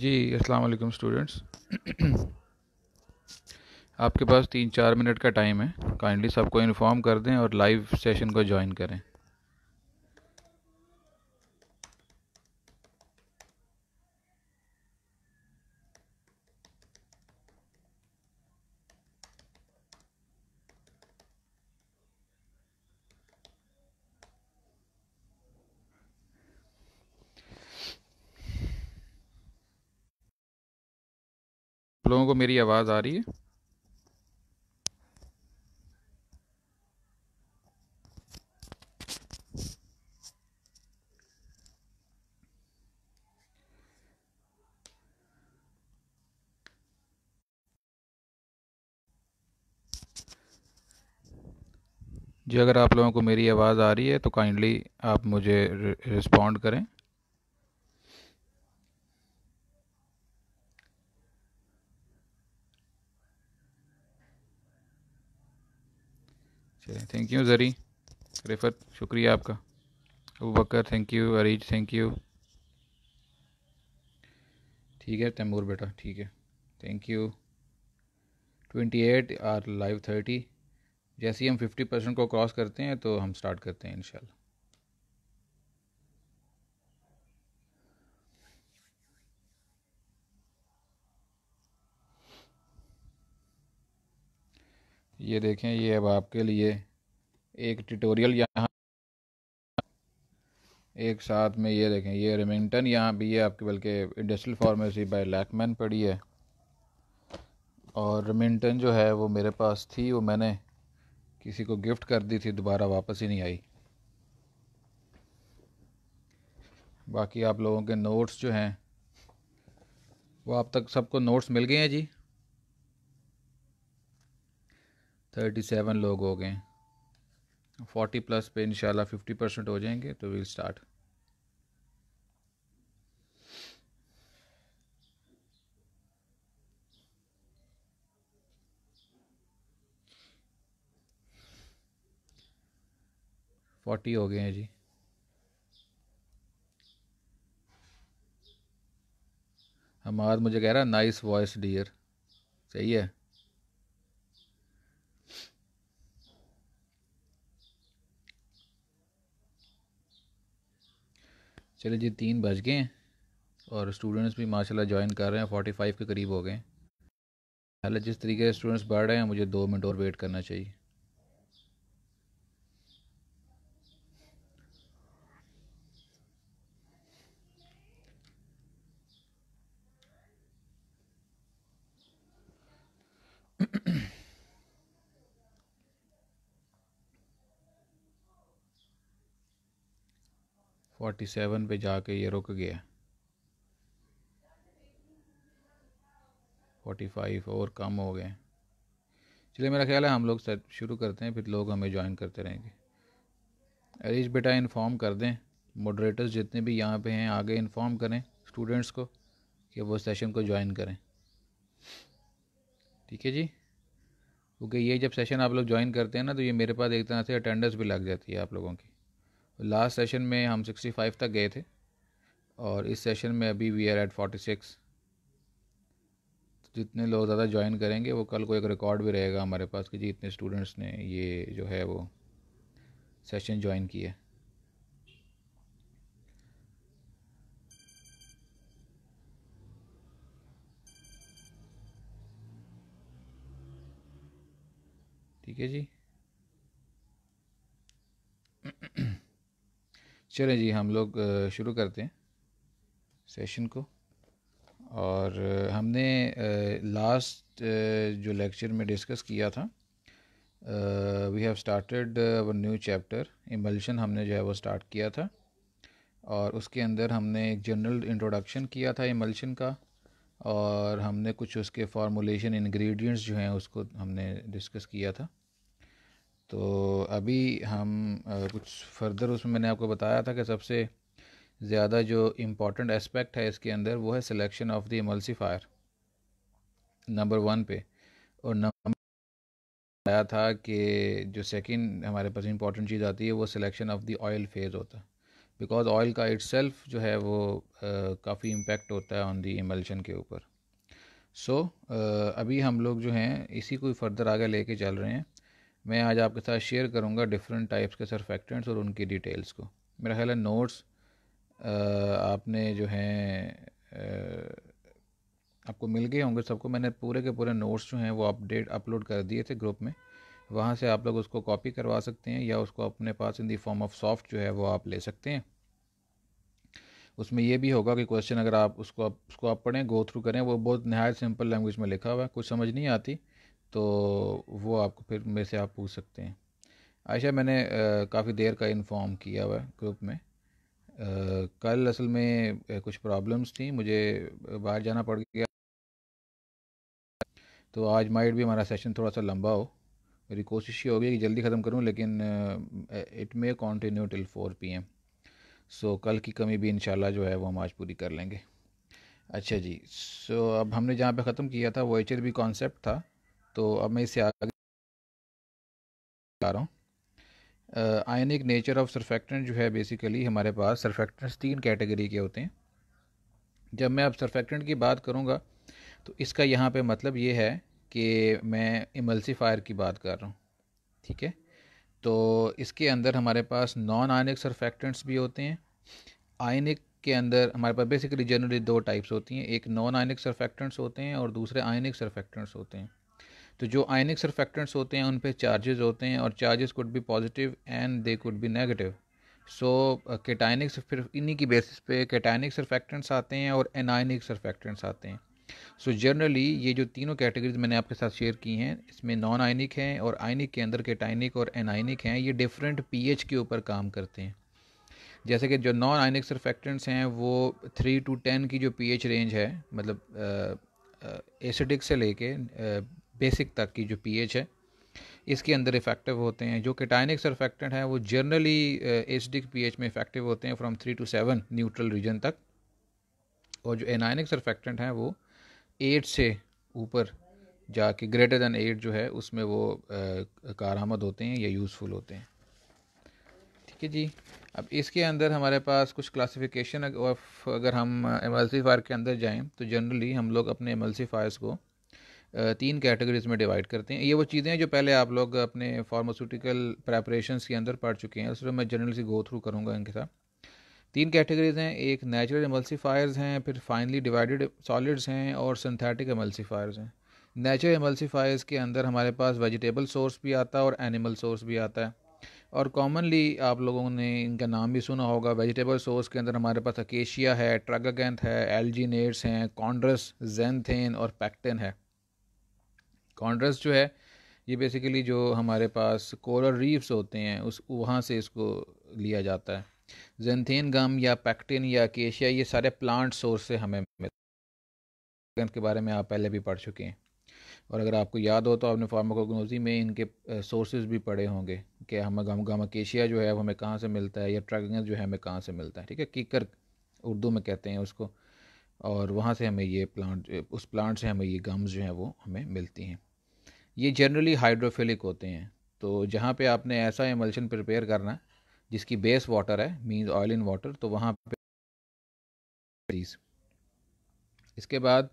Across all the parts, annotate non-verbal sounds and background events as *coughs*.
जी अस्सलाम वालेकुम स्टूडेंट्स आपके पास तीन चार मिनट का टाइम है काइंडली सबको इन्फॉर्म कर दें और लाइव सेशन को ज्वाइन करें लोगों को मेरी आवाज़ आ रही है जी अगर आप लोगों को मेरी आवाज़ आ रही है तो काइंडली आप मुझे रिस्पॉन्ड करें ओके थैंक यू जरी रेफर शुक्रिया आपका Abu Bakr thank you Areej thank you ठीक है तैमूर बेटा ठीक है thank you twenty eight are live thirty जैसे ही हम फिफ्टी परसेंट को क्रॉस करते हैं तो हम स्टार्ट करते हैं इंशाल्लाह ये देखें ये अब आपके लिए एक ट्यूटोरियल यहाँ एक साथ में ये देखें ये रेमिंगटन यहाँ भी है आपकी बल्कि इंडस्ट्रियल फार्मेसी बाय लैकमैन पड़ी है और रेमिंगटन जो है वो मेरे पास थी वो मैंने किसी को गिफ्ट कर दी थी दोबारा वापस ही नहीं आई बाकी आप लोगों के नोट्स जो हैं वो आप तक सबको नोट्स मिल गए हैं जी थर्टी सेवन लोग हो गए फोर्टी प्लस पे इंशाल्लाह फिफ्टी परसेंट हो जाएंगे तो विल स्टार्ट फोर्टी हो गए हैं जी हमारा मुझे कह रहा नाइस वॉइस डियर सही है चलिए जी तीन बज गए और स्टूडेंट्स भी माशाल्लाह ज्वाइन कर रहे हैं फोर्टी फाइव के करीब हो गए हालांकि जिस तरीके से स्टूडेंट्स बढ़ रहे हैं मुझे दो मिनट और वेट करना चाहिए फोर्टी सेवन पर जाके ये रुक गया फोर्टी फाइव और कम हो गए चलिए मेरा ख्याल है हम लोग सर शुरू करते हैं फिर लोग हमें ज्वाइन करते रहेंगे अरीज बेटा इन्फॉर्म कर दें मॉडरेटर्स जितने भी यहाँ पे हैं आगे इन्फॉर्म करें स्टूडेंट्स को कि वो सेशन को ज्वाइन करें ठीक है जी क्योंकि ये जब सेशन आप लोग ज्वाइन करते हैं ना तो ये मेरे पास एक तरह से अटेंडेंस भी लग जाती है आप लोगों की लास्ट सेशन में हम 65 तक गए थे और इस सेशन में अभी वी आर एट 46 जितने लोग ज़्यादा ज्वाइन करेंगे वो कल को एक रिकॉर्ड भी रहेगा हमारे पास कि जी इतने स्टूडेंट्स ने ये जो है वो सेशन ज्वाइन किया ठीक है जी *clears throat* चलें जी हम लोग शुरू करते हैं सेशन को और हमने लास्ट जो लेक्चर में डिस्कस किया था we have started our new chapter emulsion हमने जो है वो स्टार्ट किया था और उसके अंदर हमने एक जनरल इंट्रोडक्शन किया था इमल्शन का और हमने कुछ उसके फार्मूलेशन इंग्रेडिएंट्स जो हैं उसको हमने डिस्कस किया था तो अभी हम कुछ फर्दर उसमें मैंने आपको बताया था कि सबसे ज़्यादा जो इम्पोर्टेंट एस्पेक्ट है इसके अंदर वो है selection of the emulsifier number one पे और नंबर आया था कि जो सेकंड हमारे पास इम्पॉर्टेंट चीज़ आती है वो selection of the oil phase होता है बिकॉज ऑयल का इट जो है वो काफ़ी इम्पेक्ट होता है ऑन दी इमल्शन के ऊपर सो so, अभी हम लोग जो हैं इसी को फर्दर आगे लेके चल रहे हैं मैं आज आपके साथ शेयर करूँगा डिफरेंट टाइप्स के सरफेक्टेंट्स और उनकी डिटेल्स को मेरा ख्याल है नोट्स आपने जो हैं आपको मिल गए होंगे सबको मैंने पूरे के पूरे नोट्स जो हैं वो अपडेट अपलोड कर दिए थे ग्रुप में वहाँ से आप लोग उसको कॉपी करवा सकते हैं या उसको अपने पास in the form of soft जो है वो आप ले सकते हैं उसमें ये भी होगा कि क्वेश्चन अगर आप उसको आप उसको आप पढ़ें गो थ्रू करें वो बहुत नहायत सिंपल लैंग्वेज में लिखा हुआ है कुछ समझ नहीं आती तो वो आपको फिर मेरे से आप पूछ सकते हैं आयशा मैंने काफ़ी देर का इन्फॉर्म किया हुआ ग्रुप में आ, कल असल में कुछ प्रॉब्लम्स थी मुझे बाहर जाना पड़ गया तो आज माइट भी हमारा सेशन थोड़ा सा लंबा हो मेरी कोशिश ये होगी कि जल्दी ख़त्म करूं लेकिन it may continue till four P M so कल की कमी भी इन जो है वो हम आज पूरी कर लेंगे अच्छा जी सो so, अब हमने जहाँ पे ख़त्म किया था वो एच बी कॉन्सेप्ट था तो अब मैं इसे आगे बता रहा हूँ आयनिक नेचर ऑफ सरफेक्टेंट जो है बेसिकली हमारे पास सरफेक्टेंट्स तीन कैटेगरी के होते हैं जब मैं अब सरफेक्टेंट की बात करूँगा तो इसका यहाँ पे मतलब ये है कि मैं इमल्सीफायर की बात कर रहा हूँ ठीक है तो इसके अंदर हमारे पास नॉन आयनिक सरफेक्टेंट्स भी होते हैं आयनिक के अंदर हमारे पास बेसिकली जनरली दो टाइप्स होती हैं एक नॉन आयनिक सरफेक्टेंट्स होते हैं और दूसरे आयनिक सरफेक्टेंट्स होते हैं तो जो आयनिक सरफेक्टेंट्स होते हैं उन पर चार्जेस होते हैं और charges could be positive and they could be negative so cationics फिर इन्हीं की बेसिस पे केटाइनिक सरफेक्टेंट्स आते हैं और एनाइनिक सरफेक्टेंट्स आते हैं सो so जनरली ये जो तीनों कैटेगरीज मैंने आपके साथ शेयर की हैं इसमें नॉन आइनिक हैं और आइनिक के अंदर केटाइनिक और एनाइनिक हैं ये डिफरेंट पी के ऊपर काम करते हैं जैसे कि जो नॉन आइनिक सरफेक्टेंट्स हैं वो थ्री टू टेन की जो पी रेंज है मतलब एसिडिक uh, uh, से लेके uh, बेसिक तक की जो पी है इसके अंदर इफेक्टिव होते हैं जो कैटाइनिक सरफेक्टेंट हैं वो जनरली एसिडिक uh, पीएच में इफेक्टिव होते हैं from three to seven neutral region तक और जो एनाइनिक सरफेक्टेंट हैं वो एट से ऊपर जाके ग्रेटर दैन एट जो है उसमें वो uh, कारामद होते हैं या यूज़फुल होते हैं ठीक है जी अब इसके अंदर हमारे पास कुछ क्लासिफिकेशन ऑफ अगर हम एमल्सीफायर uh, के अंदर जाएं तो जनरली हम लोग अपने एमल्सीफायर्स को तीन कैटेगरीज में डिवाइड करते हैं ये वो चीज़ें हैं जो पहले आप लोग अपने फार्मास्यूटिकल प्रेपरेशन के अंदर पढ़ चुके हैं उसमें मैं जनरल से गो थ्रू करूँगा इनके साथ तीन कैटेगरीज हैं एक नेचुरल एमल्सीफायर्स हैं फिर फाइनली डिवाइडेड सॉलिड्स हैं और सिंथेटिक एमल्सीफायर्स हैं नेचुरल एमल्सीफायर्स के अंदर हमारे पास वेजिटेबल सोर्स भी आता है और एनिमल सोर्स भी आता है और कॉमनली आप लोगों ने इनका नाम भी सुना होगा वेजिटेबल सोर्स के अंदर हमारे पास अकेशिया है ट्रगागैंथ है एल्जीनेट्स हैं कॉन्ड्रस जेंथेन और पैक्टिन है कॉन्ड्रस जो है ये बेसिकली जो हमारे पास कोरल रीफ्स होते हैं उस वहाँ से इसको लिया जाता है जेंथेन गम या पैक्टिन या केशिया ये सारे प्लांट सोर्स से हमें मिलते के बारे में आप पहले भी पढ़ चुके हैं और अगर आपको याद हो तो आपने फार्माकोग्नोजी में इनके सोर्सेज भी पढ़े होंगे कि हम गम गम केशिया जो है वो हमें कहाँ से मिलता है या ट्रैगन जो है हमें कहाँ से मिलता है ठीक है कीकर उर्दू में कहते हैं उसको और वहाँ से हमें ये प्लांट उस प्लांट से हमें ये गम्स जो हैं वो हमें मिलती हैं ये जनरली हाइड्रोफिलिक होते हैं तो जहाँ पे आपने ऐसा एमल्शन प्रिपेयर करना है जिसकी बेस वाटर है मीन ऑयल इन वाटर तो वहाँ पे इसके बाद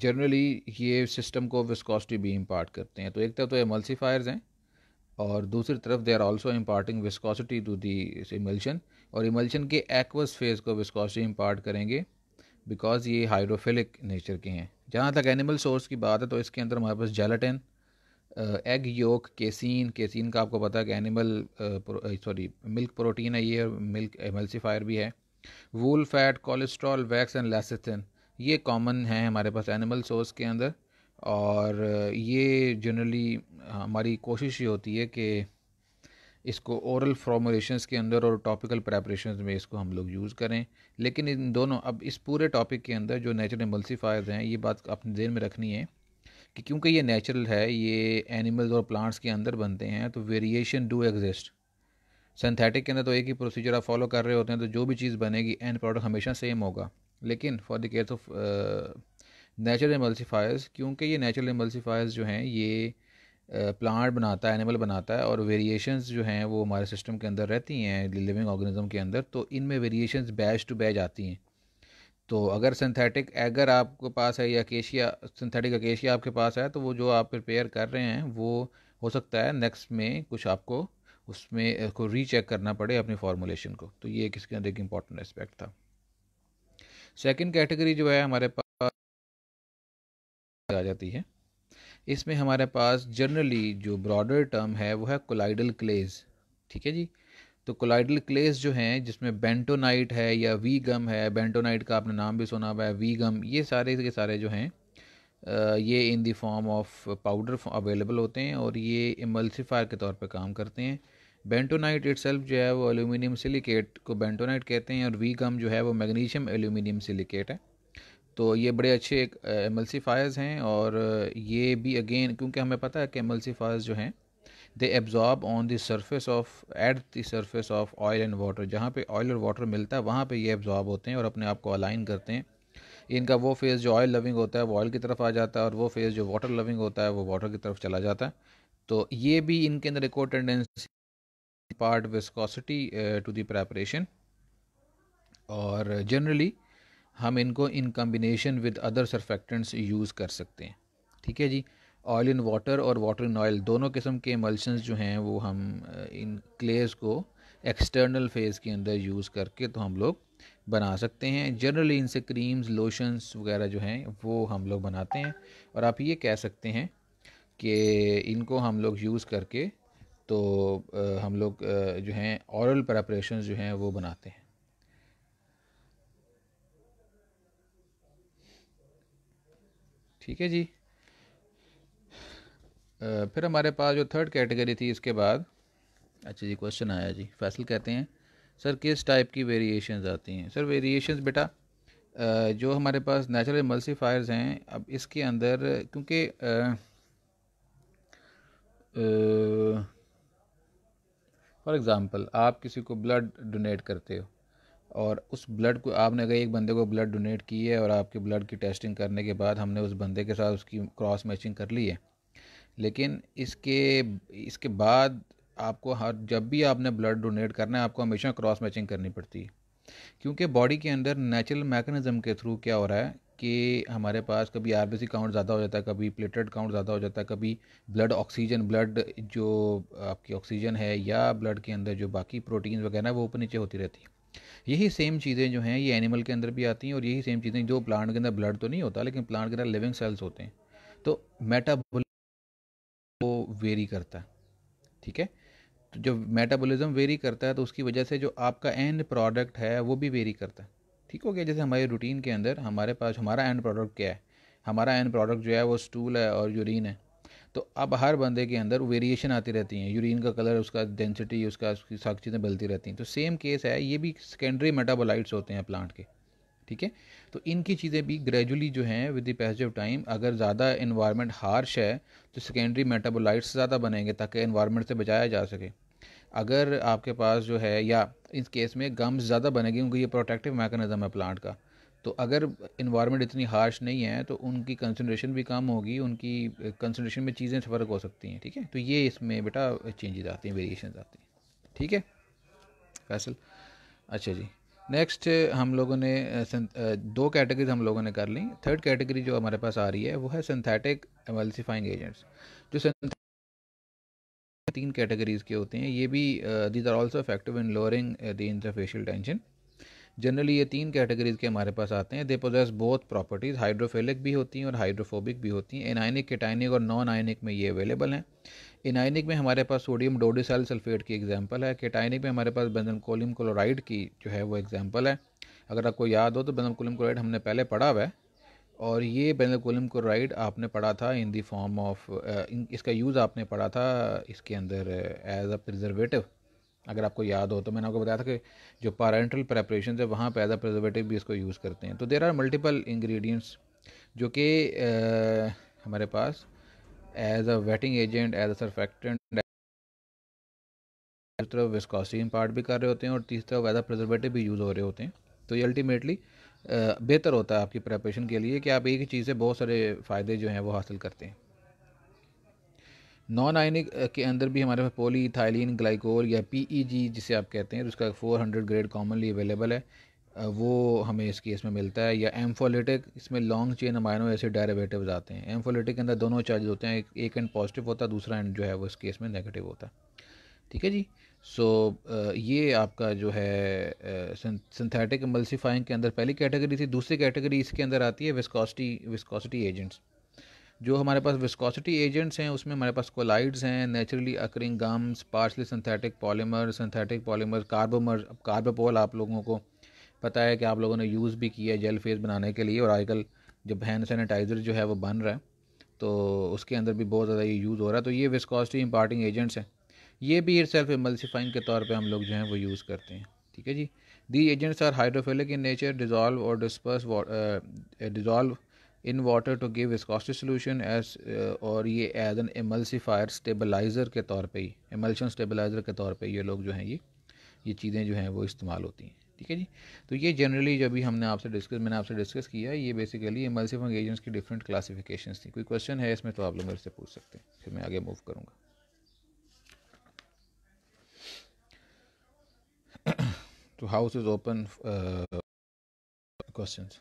जनरली ये सिस्टम को विस्कोसिटी भी इम्पार्ट करते हैं तो एक तरफ तो एमल्सीफायर्स हैं और दूसरी तरफ they are also imparting viscosity to the emulsion और इमल्शन के एक्वस फेज़ को विस्कोसिटी इम्पार्ट करेंगे बिकॉज ये हाइड्रोफिलिक नेचर के हैं जहाँ तक एनिमल सोर्स की बात है तो इसके अंदर हमारे पास gelatin egg yolk casein casein का आपको पता है कि एनिमल सॉरी मिल्क प्रोटीन है ये और मिल्क एमल्सीफायर भी है wool fat cholesterol wax and lecithin ये कॉमन है हमारे पास एनिमल सोर्स के अंदर और ये जनरली हमारी कोशिश ये होती है कि इसको ओरल फॉर्मुलेशंस के अंदर और टॉपिकल प्रेपरेशन में इसको हम लोग यूज़ करें लेकिन इन दोनों अब इस पूरे टॉपिक के अंदर जो नेचुरल एम्बल्सीफायर्स हैं ये बात अपने जेन में रखनी है कि क्योंकि ये नेचुरल है ये एनिमल्स और प्लांट्स के अंदर बनते हैं तो वेरिएशन डू एग्जिस्ट सिंथेटिक के अंदर तो एक ही प्रोसीजर आप फॉलो कर रहे होते हैं तो जो भी चीज़ बनेगी एंड प्रोडक्ट हमेशा सेम होगा लेकिन for the case of natural emulsifiers क्योंकि ये नेचुरल एम्बल्सीफायर्स जो हैं ये प्लांट बनाता है एनिमल बनाता है और वेरिएशंस जो हैं वो हमारे सिस्टम के अंदर रहती हैं लिविंग ऑर्गेनिज्म के अंदर तो इनमें वेरिएशंस बैच टू बैच आती हैं तो अगर सिंथेटिक एगर आपके पास है या केशिया सिंथेटिक अकेशिया आपके पास है तो वो जो आप प्रिपेयर कर रहे हैं वो हो सकता है नेक्स्ट में कुछ आपको उसमें री रीचेक करना पड़े अपनी फार्मूलेशन को तो ये किसके अंदर एक इम्पॉर्टेंट एस्पेक्ट था सेकेंड कैटेगरी जो है हमारे पास आ जाती है इसमें हमारे पास जनरली जो ब्रॉडर टर्म है वो है कोलाइडल क्लेज ठीक है जी तो कोलाइडल क्लेज जो हैं जिसमें बेंटोनाइट है या वी गम है बेंटोनाइट का आपने नाम भी सुना हुआ है वी गम ये सारे के सारे जो हैं ये in the form of powder available होते हैं और ये एमल्सीफायर के तौर पे काम करते हैं बेंटोनाइट इट जो है वो एल्यूमिनियम सिलिकेट को बेंटोनाइट कहते हैं और वी गम जो है वो मैग्नीशियम एल्यूमिनियम सिलिकेट है तो ये बड़े अच्छे एक एमल्सीफायर्स हैं और ये भी अगेन क्योंकि हमें पता है कि एमल्सीफायर्स जो हैं they absorb on the surface of at the surface of oil and water जहाँ पे ऑयल और वाटर मिलता है वहाँ पे ये एब्जॉर्ब होते हैं और अपने आप को अलाइन करते हैं इनका वो फेज़ जो ऑयल लविंग होता है वो ऑयल की तरफ आ जाता है और वो फेज़ जो वाटर लविंग होता है वो वाटर की तरफ चला जाता है तो ये भी इनके अंदर एक और tendency part viscosity to the preparation और जनरली uh, हम इनको in combination with other surfactants use कर सकते हैं ठीक है जी ऑयल इन वाटर और वाटर इन ऑयल दोनों किस्म के एमल्शंस जो हैं वो हम uh, इन क्लेस को एक्सटर्नल फेज़ के अंदर यूज़ करके तो हम लोग बना सकते हैं जनरली इनसे क्रीम्स लोशंस वगैरह जो हैं वो हम लोग बनाते हैं और आप ये कह सकते हैं कि इनको हम लोग यूज़ करके तो uh, हम लोग uh, जो हैं औरल प्रपरेशन जो हैं वो बनाते हैं ठीक है जी आ, फिर हमारे पास जो थर्ड कैटेगरी थी इसके बाद अच्छा जी क्वेश्चन आया जी फैसल कहते हैं सर किस टाइप की वेरिएशंस आती हैं सर वेरिएशंस बेटा जो हमारे पास नेचुरल मल्सीफायर्स हैं अब इसके अंदर क्योंकि फॉर एग्ज़ाम्पल आप किसी को ब्लड डोनेट करते हो और उस ब्लड को आपने अगर एक बंदे को ब्लड डोनेट की है और आपके ब्लड की टेस्टिंग करने के बाद हमने उस बंदे के साथ उसकी क्रॉस मैचिंग कर ली है लेकिन इसके इसके बाद आपको हर जब भी आपने ब्लड डोनेट करना है आपको हमेशा क्रॉस मैचिंग करनी पड़ती है क्योंकि बॉडी के अंदर नेचुरल मैकेनिज़्म के थ्रू क्या हो रहा है कि हमारे पास कभी आर काउंट ज़्यादा हो जाता है कभी प्लेटेड काउंट ज़्यादा हो जाता है कभी ब्लड ऑक्सीजन ब्लड जो आपकी ऑक्सीजन है या ब्लड के अंदर जो बाकी प्रोटीन वगैरह वो ऊपर नीचे होती रहती है यही सेम चीज़ें जो हैं ये एनिमल के अंदर भी आती हैं और यही सेम चीज़ें जो प्लांट के अंदर ब्लड तो नहीं होता लेकिन प्लांट के अंदर लिविंग सेल्स होते हैं तो मेटाबोल वो वेरी करता है ठीक है तो जब मेटाबॉलिज्म वेरी करता है तो उसकी वजह से जो आपका एंड प्रोडक्ट है वो भी वेरी करता है ठीक हो गया जैसे हमारे रूटीन के अंदर हमारे पास हमारा एंड प्रोडक्ट क्या है हमारा एंड प्रोडक्ट जो है वो स्टूल है और यूरिन है तो अब हर बंदे के अंदर वेरिएशन आती रहती हैं यूरिन का कलर उसका डेंसिटी उसका उसकी सारी चीज़ें बदलती रहती हैं तो सेम केस है ये भी सेकेंडरी मेटाबोलाइट्स होते हैं प्लांट के ठीक है तो इनकी चीज़ें भी ग्रेजुअली जो हैं with the passage of time अगर ज़्यादा इन्वायरमेंट हार्श है तो सेकेंडरी मेटाबोलाइट्स ज़्यादा बनेंगे ताकि इन्वायरमेंट से बचाया जा सके अगर आपके पास जो है या इस केस में गम्स ज़्यादा बनेगी क्योंकि ये प्रोटेक्टिव मैकेनिज्म है प्लांट का तो अगर इन्वायरमेंट इतनी हार्श नहीं है तो उनकी कंसनट्रेशन भी कम होगी उनकी कंसनट्रेशन में चीज़ें फ़र्क हो सकती हैं ठीक है तो ये इसमें बेटा चेंजेस आते हैं वेरिएशन आते हैं ठीक है फैसल अच्छा जी नेक्स्ट हम लोगों ने दो कैटेगरीज हम लोगों ने कर ली थर्ड कैटेगरी जो हमारे पास आ रही है वो है सिंथेटिक एमल्सिफाइंग एजेंट्स जो तीन कैटेगरीज के होते हैं ये भी these are also effective in lowering the interfacial tension generally ये तीन कैटेगरीज के हमारे पास आते हैं they possess both properties hydrophilic भी होती हैं और हाइड्रोफोबिक भी होती हैं इनाइनिक केटाइनिक और नॉन आयनिक में ये अवेलेबल हैं इनाइनिक में हमारे पास सोडियम डोडिसल सल्फेट की एग्जांपल है केटाइनिक में हमारे पास बेंजनकोलियम क्लोराइड की जो है वो एग्ज़ाम्पल है अगर आपको याद हो तो बेंजनकोलियम क्लोराइड हमने पहले पढ़ा हुआ है और ये बेंजनकोलियम क्लोराइड आपने पढ़ा था इन दी फॉर्म ऑफ इसका यूज़ आपने पढ़ा था इसके अंदर एज अ प्रिजर्वेटिव अगर आपको याद हो तो मैंने आपको बताया था कि जो पारेंटल प्रेपरेशन है वहाँ पर एज प्रजर्वेटिव भी इसको यूज़ करते हैं तो देर आर मल्टीपल इंग्रेडिएंट्स जो कि हमारे पास as a wetting agent as a surfactant तरफ विस्कॉसिन पार्ट भी कर रहे होते हैं और तीसरी तरफ एज अ प्रजर्वेटिव भी यूज़ हो रहे होते हैं तो ये अल्टीमेटली बेहतर होता है आपकी प्रेपरेशन के लिए कि आप एक ही चीज़ से बहुत सारे फ़ायदे जो हैं वो हासिल करते हैं नॉन आयनिक के अंदर भी हमारे पास पोली थाइलिन ग्लाइकोल या पीईजी जिसे आप कहते हैं उसका 400 ग्रेड कॉमनली अवेलेबल है वो हमें इस केस में मिलता है या एम्फोलिटिक इसमें long chain amino acid derivative आते हैं एम्फोलिटिक के अंदर दोनों चार्ज होते हैं एक एंड पॉजिटिव होता है दूसरा एंड जो है वो इस केस में नेगेटिव होता है ठीक है जी सो so, ये आपका जो है सिंथेटिक मल्सिफाइंग के अंदर पहली कैटेगरी थी दूसरी कैटेगरी इसके अंदर आती है विस्कॉसिटी विस्कॉसिटी एजेंट्स जो हमारे पास विस्कोसिटी एजेंट्स हैं उसमें हमारे पास कोलाइड्स हैं naturally occurring gums partially synthetic polymer synthetic polymer carbomer अब कार्बोपोल आप लोगों को पता है कि आप लोगों ने यूज़ भी किया है जेल फेस बनाने के लिए और आजकल जब हैंड सैनिटाइज़र जो है वो बन रहा है तो उसके अंदर भी बहुत ज़्यादा ये यूज़ हो रहा है तो ये विस्कोसिटी इम्पार्टिंग एजेंट्स हैं ये भी इट सेल्फ इमल्सिफाइंग के तौर पर हम लोग जो हैं वो यूज़ करते हैं ठीक है जी the agents are hydrophilic in nature dissolve और disperse dissolve in water to give viscosity solution as और ये एज एन एमल्सिफायर स्टेबलाइज़र के तौर पे ही एमल्शन स्टेबलाइज़र के तौर पे ये लोग जो हैं ये ये चीज़ें जो हैं वो इस्तेमाल होती हैं ठीक है जी तो ये जनरली जो भी हमने आपसे डिस्कस मैंने आपसे डिस्कस किया ये बेसिकली एमल्सिफिंग एजेंट्स की डिफरेंट क्लासीफिकेशन थी कोई क्वेश्चन है इसमें तो आप लोग मेरे से पूछ सकते हैं फिर मैं आगे मूव करूँगा *coughs* तो हाउस इज़ ओपन क्वेश्चंस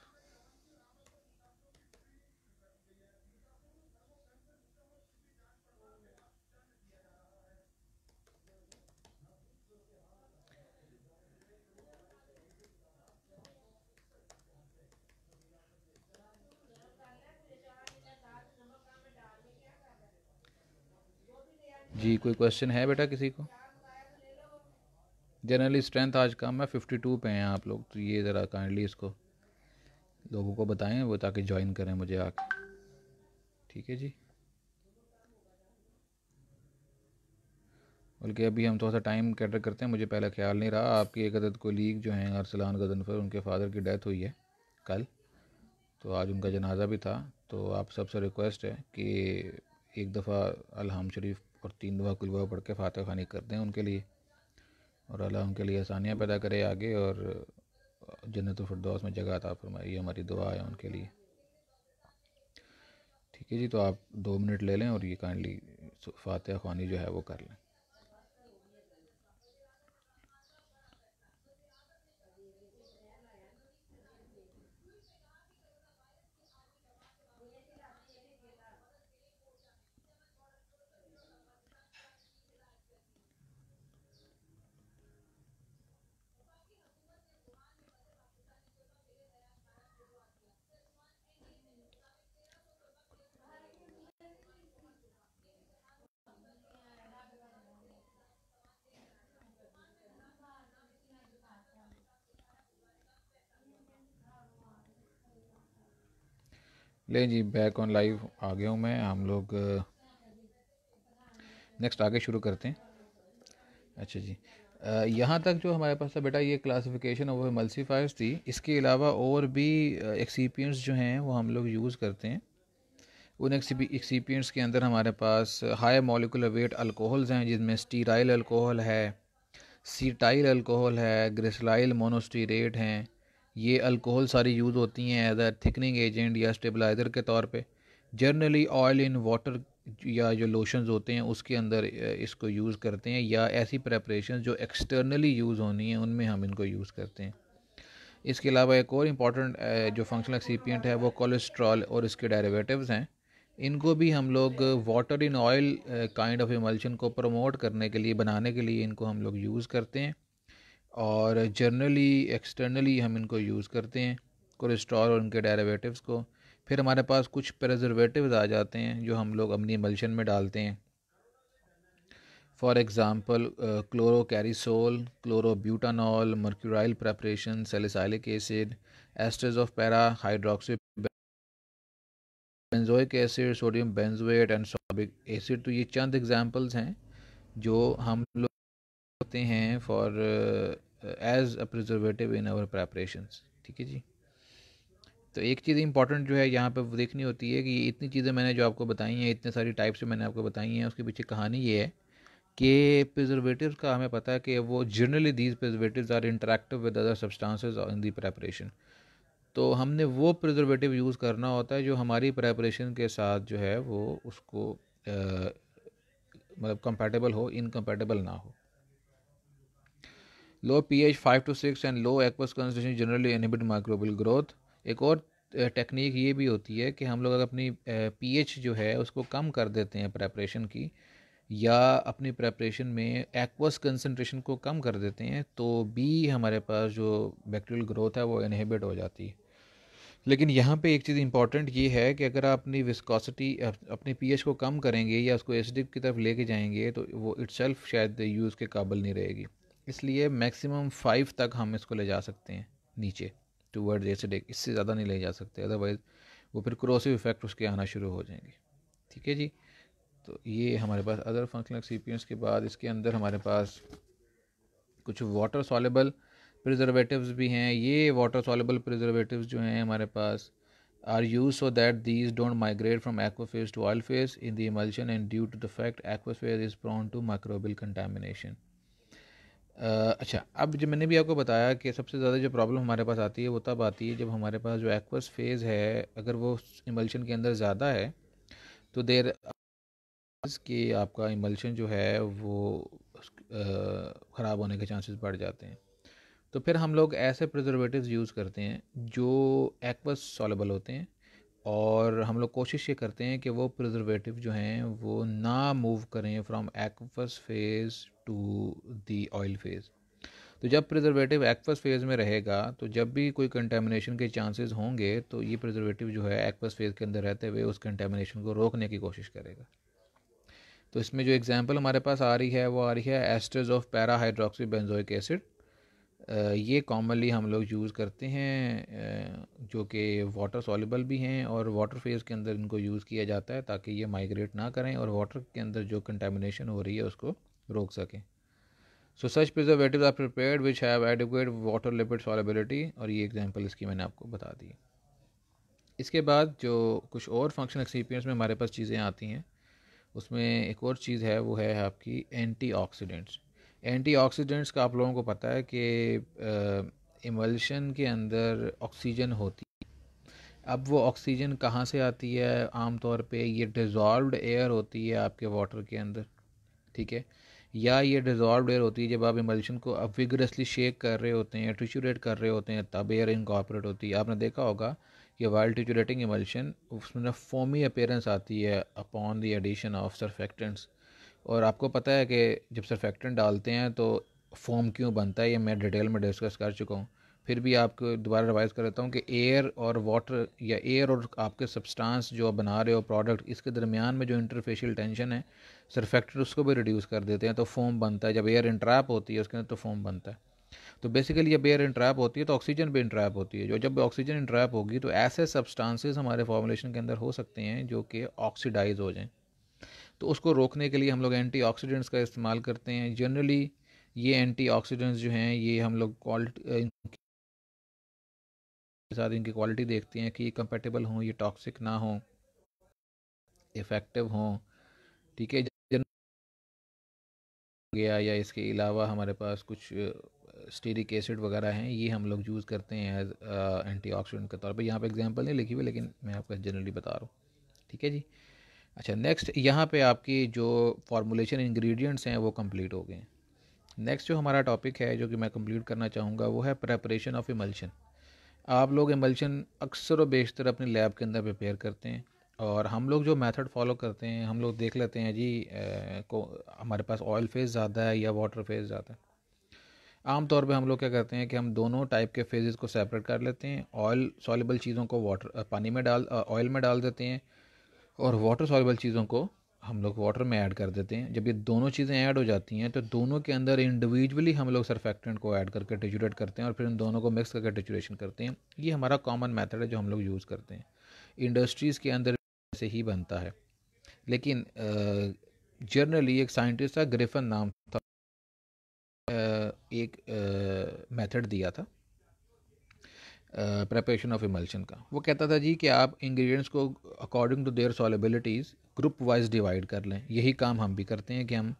जी कोई क्वेश्चन है बेटा किसी को जनरली स्ट्रेंथ आज कम है फिफ्टी टू पे हैं आप लोग तो ये ज़रा काइंडली इसको लोगों को बताएं वो ताकि ज्वाइन करें मुझे आके ठीक है जी बल्कि अभी हम थोड़ा सा टाइम कैटर करते हैं मुझे पहले ख्याल नहीं रहा आपकी एक अदद लीग जो हैं अरसलान गजनफर उनके फादर की डेथ हुई है कल तो आज उनका जनाजा भी था तो आप सबसे रिक्वेस्ट है कि एक दफ़ा अलहम शरीफ और तीन दुआ कुलवा पढ़ के फातह खानी कर दें उनके लिए और अल्लाह उनके लिए आसानियाँ पैदा करे आगे और जन्नत फरदौस में जगह था फरमाई ये हमारी दुआ है उनके लिए ठीक है जी तो आप दो मिनट ले लें और ये काइंडली फातह खानी जो है वो कर लें ले जी बैक ऑन लाइव आ गया हूँ मैं हम लोग नेक्स्ट uh, आगे शुरू करते हैं अच्छा जी uh, यहाँ तक जो हमारे पास था बेटा ये क्लासिफिकेशन ऑफ मल्सीफायर्स थी इसके अलावा और भी एक्सीपियंट्स uh, जो हैं वो हम लोग यूज़ करते हैं उन एक्सीपियंट्स के अंदर हमारे पास हाई मोलिकुलर वेट अल्कोहल्स हैं जिनमें स्टीराइल अल्कोहल है सीटाइल अल्कोहल है ग्रेसलाइल मोनोस्टीरेट हैं ये अल्कोहल सारी यूज़ होती हैं एज अ थिकनिंग एजेंट या स्टेबलाइज़र के तौर पे जर्नली ऑयल इन वाटर या जो लोशंस होते हैं उसके अंदर इसको यूज़ करते हैं या ऐसी प्रेपरेशन जो एक्सटर्नली यूज़ होनी है उनमें हम इनको यूज़ करते हैं इसके अलावा एक और इम्पॉर्टेंट जो फंक्शनल एक्सीपियट है वो कोलेस्ट्रॉल और इसके डेरिवेटिव्स हैं इनको भी हम लोग water in oil kind of emulsion को प्रमोट करने के लिए बनाने के लिए इनको हम लोग यूज़ करते हैं और जर्नली एक्सटर्नली हम इनको यूज़ करते हैं कोलेस्ट्रॉल और उनके डेरिवेटिव्स को फिर हमारे पास कुछ प्रेजर्वेटिव्स आ जाते हैं जो हम लोग अपनी मल्शन में डालते हैं for example chlorocresol chlorobutanol mercurial preparation salicylic acid esters of para hydroxy benzoic acid sodium benzoate and sorbic acid तो ये चंद एग्ज़ाम्पल्स हैं जो हम लोग होते हैं for as a preservative in our preparation ठीक है जी तो एक चीज़ इंपॉर्टेंट जो है यहाँ पर देखनी होती है कि इतनी चीज़ें मैंने जो आपको बताई हैं इतने सारी टाइप्स मैंने आपको बताई हैं उसके पीछे कहानी ये है कि प्रिजर्वेटिव का हमें पता है कि वो generally these preservative are interactive with other substances in the preparation तो हमने वो प्रिजर्वेटिव यूज़ करना होता है जो हमारी प्रेपरेशन के साथ जो है वो उसको uh, मतलब कंपेटेबल हो इनकम्पेटेबल ना हो low P H five to six and low aqueous concentration generally inhibit microbial growth एक और टेक्निक ये भी होती है कि हम लोग अगर अपनी पी एच जो है उसको कम कर देते हैं प्रेपरेशन की या अपनी प्रेपरेशन में एक्वस कंसनट्रेशन को कम कर देते हैं तो भी हमारे पास जो बैक्टीरियल ग्रोथ है वो इनहिबिट हो जाती है लेकिन यहाँ पे एक चीज़ इंपॉर्टेंट ये है कि अगर आप अपनी विस्कोसिटी अपने पीएच को कम करेंगे या उसको एसडिप की तरफ लेके जाएंगे तो वो इट्सल्फ शायद यूज़ के काबिल नहीं रहेगी इसलिए मैक्सिमम फाइव तक हम इसको ले जा सकते हैं नीचे टू वर्ड डे इससे ज़्यादा नहीं ले जा सकते अदरवाइज़ वो फिर क्रोसिव इफेक्ट उसके आना शुरू हो जाएंगे ठीक है जी तो ये हमारे पास अदर फंक्शनल एक्सिपियंट्स के बाद इसके अंदर हमारे पास कुछ वाटर सॉलेबल प्रिजर्वेटिव्स भी हैं ये वाटर सॉलेबल प्रिजर्वेटिव जो हैं हमारे पास are use so that these don't migrate from aqua phase to oil phase in the emulsion and due to the fact aqua phase is prone to microbial contamination अच्छा अब जब मैंने भी आपको बताया कि सबसे ज़्यादा जो प्रॉब्लम हमारे पास आती है वो तब आती है जब हमारे पास जो एक्वस फेज़ है अगर वो इमल्शन के अंदर ज़्यादा है तो देर कि आपका इमल्शन जो है वो ख़राब होने के चांसेस बढ़ जाते हैं तो फिर हम लोग ऐसे प्रिजर्वेटिव्स यूज़ करते हैं जो एक्वस सॉलेबल होते हैं और हम लोग कोशिश ये करते हैं कि वो प्रिजर्वेटिव जो हैं वो ना मूव करें from aqueous phase to the oil phase तो जब प्रिजर्वेटिव एक्वस फेज़ में रहेगा तो जब भी कोई कंटेमिनेशन के चांसेस होंगे तो ये प्रिजर्वेटिव जो है एक्वस फेज़ के अंदर रहते हुए उस कंटेमिनेशन को रोकने की कोशिश करेगा तो इसमें जो एग्जांपल हमारे पास आ रही है वो आ रही है esters of para hydroxy benzoic acid ये कॉमनली हम लोग यूज़ करते हैं जो कि वाटर सॉलेबल भी हैं और वाटर फेज़ के अंदर इनको यूज़ किया जाता है ताकि ये माइग्रेट ना करें और वाटर के अंदर जो कंटेमिनेशन हो रही है उसको रोक सकें so such preservative are prepare which have adequate water lipid solubility और ये एग्जाम्पल इसकी मैंने आपको बता दी इसके बाद जो कुछ और फंक्शन एक्सिपियंट्स में हमारे पास चीज़ें आती हैं उसमें एक और चीज़ है वो है आपकी एंटी ऑक्सीडेंट्स एंटी ऑक्सीडेंट्स का आप लोगों को पता है कि इमल्शन के अंदर ऑक्सीजन होती है अब वो ऑक्सीजन कहाँ से आती है आमतौर पे ये डिज़ोल्व एयर होती है आपके वाटर के अंदर ठीक है या ये डिजॉल्व एयर होती है जब आप इमल्शन को अब विगरसली शेक कर रहे होते हैं टिश्यूरेट कर रहे होते हैं तब एयर इनकॉपरेट होती है आपने देखा होगा कि वाइल टिश्यूरेटिंग इमल्शन उसमें फोमी अपेयरेंस आती है upon the addition of surfactants और आपको पता है कि जब सरफेक्टेंट डालते हैं तो फोम क्यों बनता है ये मैं डिटेल में डिस्कस कर चुका हूँ फिर भी आपको दोबारा रिवाइज कर देता हूँ कि एयर और वाटर या एयर और आपके सब्सटेंस जो आप बना रहे हो प्रोडक्ट इसके दरमियान में जो इंटरफेशियल टेंशन है सरफेक्टर उसको भी रिड्यूस कर देते हैं तो फोम बनता है जब एयर इंट्रैप होती है उसके अंदर तो फोम बनता है तो बेसिकली जब एयर इंट्रैप होती है तो ऑक्सीजन भी इंट्रैप होती है जो जब ऑक्सीजन इंट्रैप होगी तो ऐसे सब्सटेंसेस हमारे फॉर्मुलेशन के अंदर हो सकते हैं जो कि ऑक्सीडाइज हो जाएं तो उसको रोकने के लिए हम लोग एंटी ऑक्सीडेंट्स का इस्तेमाल करते हैं जनरली ये ऑक्सीडेंट्स जो हैं ये हम लोग क्वालिटी के साथ इनकी क्वालिटी देखती हैं कि ये कंपेटेबल हों ये टॉक्सिक ना हों इफ़ेक्टिव हों ठीक है गया या इसके अलावा हमारे पास कुछ स्टीरिक एसिड वगैरह हैं ये हम लोग यूज़ करते हैं एज एंटीऑक्सीडेंट के तौर पे यहाँ पे एग्जांपल नहीं लिखी हुई लेकिन मैं आपको जनरली बता रहा हूँ ठीक है जी अच्छा नेक्स्ट यहाँ पे आपकी जो फार्मूलेशन इंग्रेडिएंट्स हैं वो कंप्लीट हो गए नेक्स्ट जो हमारा टॉपिक है जो कि मैं कंप्लीट करना चाहूँगा वो है प्रेपरेशन ऑफ इमल्शन आप लोग एम्बल्शन अक्सर और बेशतर अपने लैब के अंदर प्रिपेयर करते हैं और हम लोग जो मेथड फॉलो करते हैं हम लोग देख लेते हैं जी ए, को हमारे पास ऑयल फेज़ ज़्यादा है या वाटर फेज़ ज़्यादा है आम तौर पे हम लोग क्या करते हैं कि हम दोनों टाइप के फेजेस को सेपरेट कर लेते हैं ऑयल सॉलेबल चीज़ों को वाटर पानी में डाल ऑयल में डाल देते हैं और वाटर सॉलेबल चीज़ों को हम लोग वाटर में ऐड कर देते हैं जब ये दोनों चीज़ें ऐड हो जाती हैं तो दोनों के अंदर इंडिविजुअली हम लोग सरफेक्टेंट को ऐड करके टिचुरेट करते हैं और फिर इन दोनों को मिक्स करके टिचुरेशन करते हैं ये हमारा कॉमन मेथड है जो हम लोग यूज़ करते हैं इंडस्ट्रीज़ के अंदर से ही बनता है लेकिन जर्नली एक साइंटिस्ट था ग्रिफन नाम था एक मेथड दिया था प्रपेशन ऑफ इमल्शन का वो कहता था जी कि आप इंग्रेडिएंट्स को according to their solubilities group wise divide कर लें यही काम हम भी करते हैं कि हम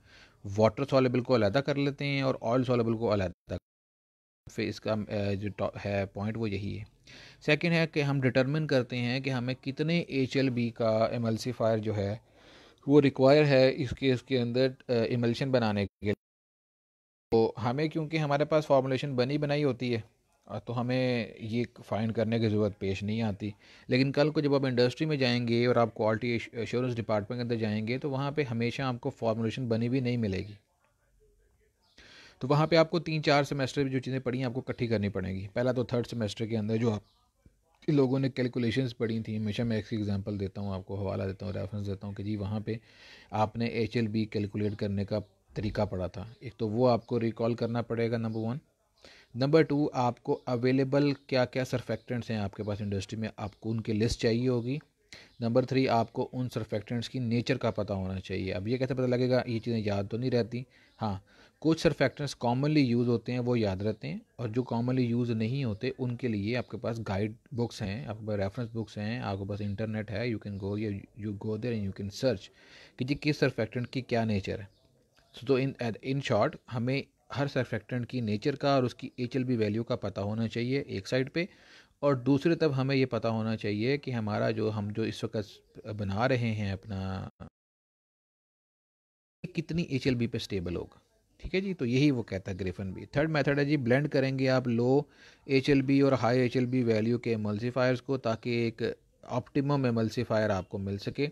वाटर सॉलेबल को अलहदा कर लेते हैं और ऑयल सॉलेबल को अलहदा फिर इसका uh, जो है पॉइंट वो यही है सेकंड है कि हम डिटरमिन करते हैं कि हमें कितने एच का एमल्सीफायर जो है वो रिक्वायर है इसके इसके अंदर इमल्शन uh, बनाने के लिए तो हमें क्योंकि हमारे पास फॉर्मूलेशन बनी बनाई होती है तो हमें ये फ़ाइन करने की ज़रूरत पेश नहीं आती लेकिन कल को जब आप इंडस्ट्री में जाएंगे और आप क्वालिटी एश्योरेंस डिपार्टमेंट के अंदर जाएंगे तो वहाँ पे हमेशा आपको फॉर्मुलेशन बनी भी नहीं मिलेगी तो वहाँ पे आपको तीन चार सेमेस्टर जो चीज़ें पढ़ी हैं आपको इकट्ठी करनी पड़ेगी पहला तो थर्ड सेमेस्टर के अंदर जो आप लोगों ने कैलकुलेशंस पढ़ी थी हमेशा मैं एक एग्जांपल देता हूँ आपको हवाला देता हूँ रेफरेंस देता हूँ कि जी वहाँ पे आपने एच कैलकुलेट करने का तरीका पढ़ा था एक तो वो आपको रिकॉल करना पड़ेगा नंबर वन नंबर टू आपको अवेलेबल क्या क्या सरफेक्टेंट्स हैं आपके पास इंडस्ट्री में आपको उनकी लिस्ट चाहिए होगी नंबर थ्री आपको उन सरफेक्टेंट्स की नेचर का पता होना चाहिए अब ये कैसे पता लगेगा ये चीज़ें याद तो नहीं रहती हाँ कुछ सरफेक्टेंट्स कॉमनली यूज़ होते हैं वो याद रहते हैं और जो कॉमनली यूज़ नहीं होते उनके लिए आपके पास गाइड बुक्स हैं आपके पास रेफरेंस बुक्स हैं आपके पास इंटरनेट है यू कैन गो या you go there and you can search कि जी किस सरफेक्टेंट की क्या नेचर है सो तो इन इन शॉर्ट हमें हर सर्फेक्टेंट की नेचर का और उसकी एच वैल्यू का पता होना चाहिए एक साइड पे और दूसरे तब हमें ये पता होना चाहिए कि हमारा जो हम जो इस वक्त बना रहे हैं अपना कितनी एच पे स्टेबल होगा ठीक है जी तो यही वो कहता है ग्रेफन भी थर्ड मेथड है जी ब्लेंड करेंगे आप लो एच और हाई एच वैल्यू के एमल्सीफायर्स को ताकि एक ऑप्टिमम एमल्सीफायर आपको मिल सके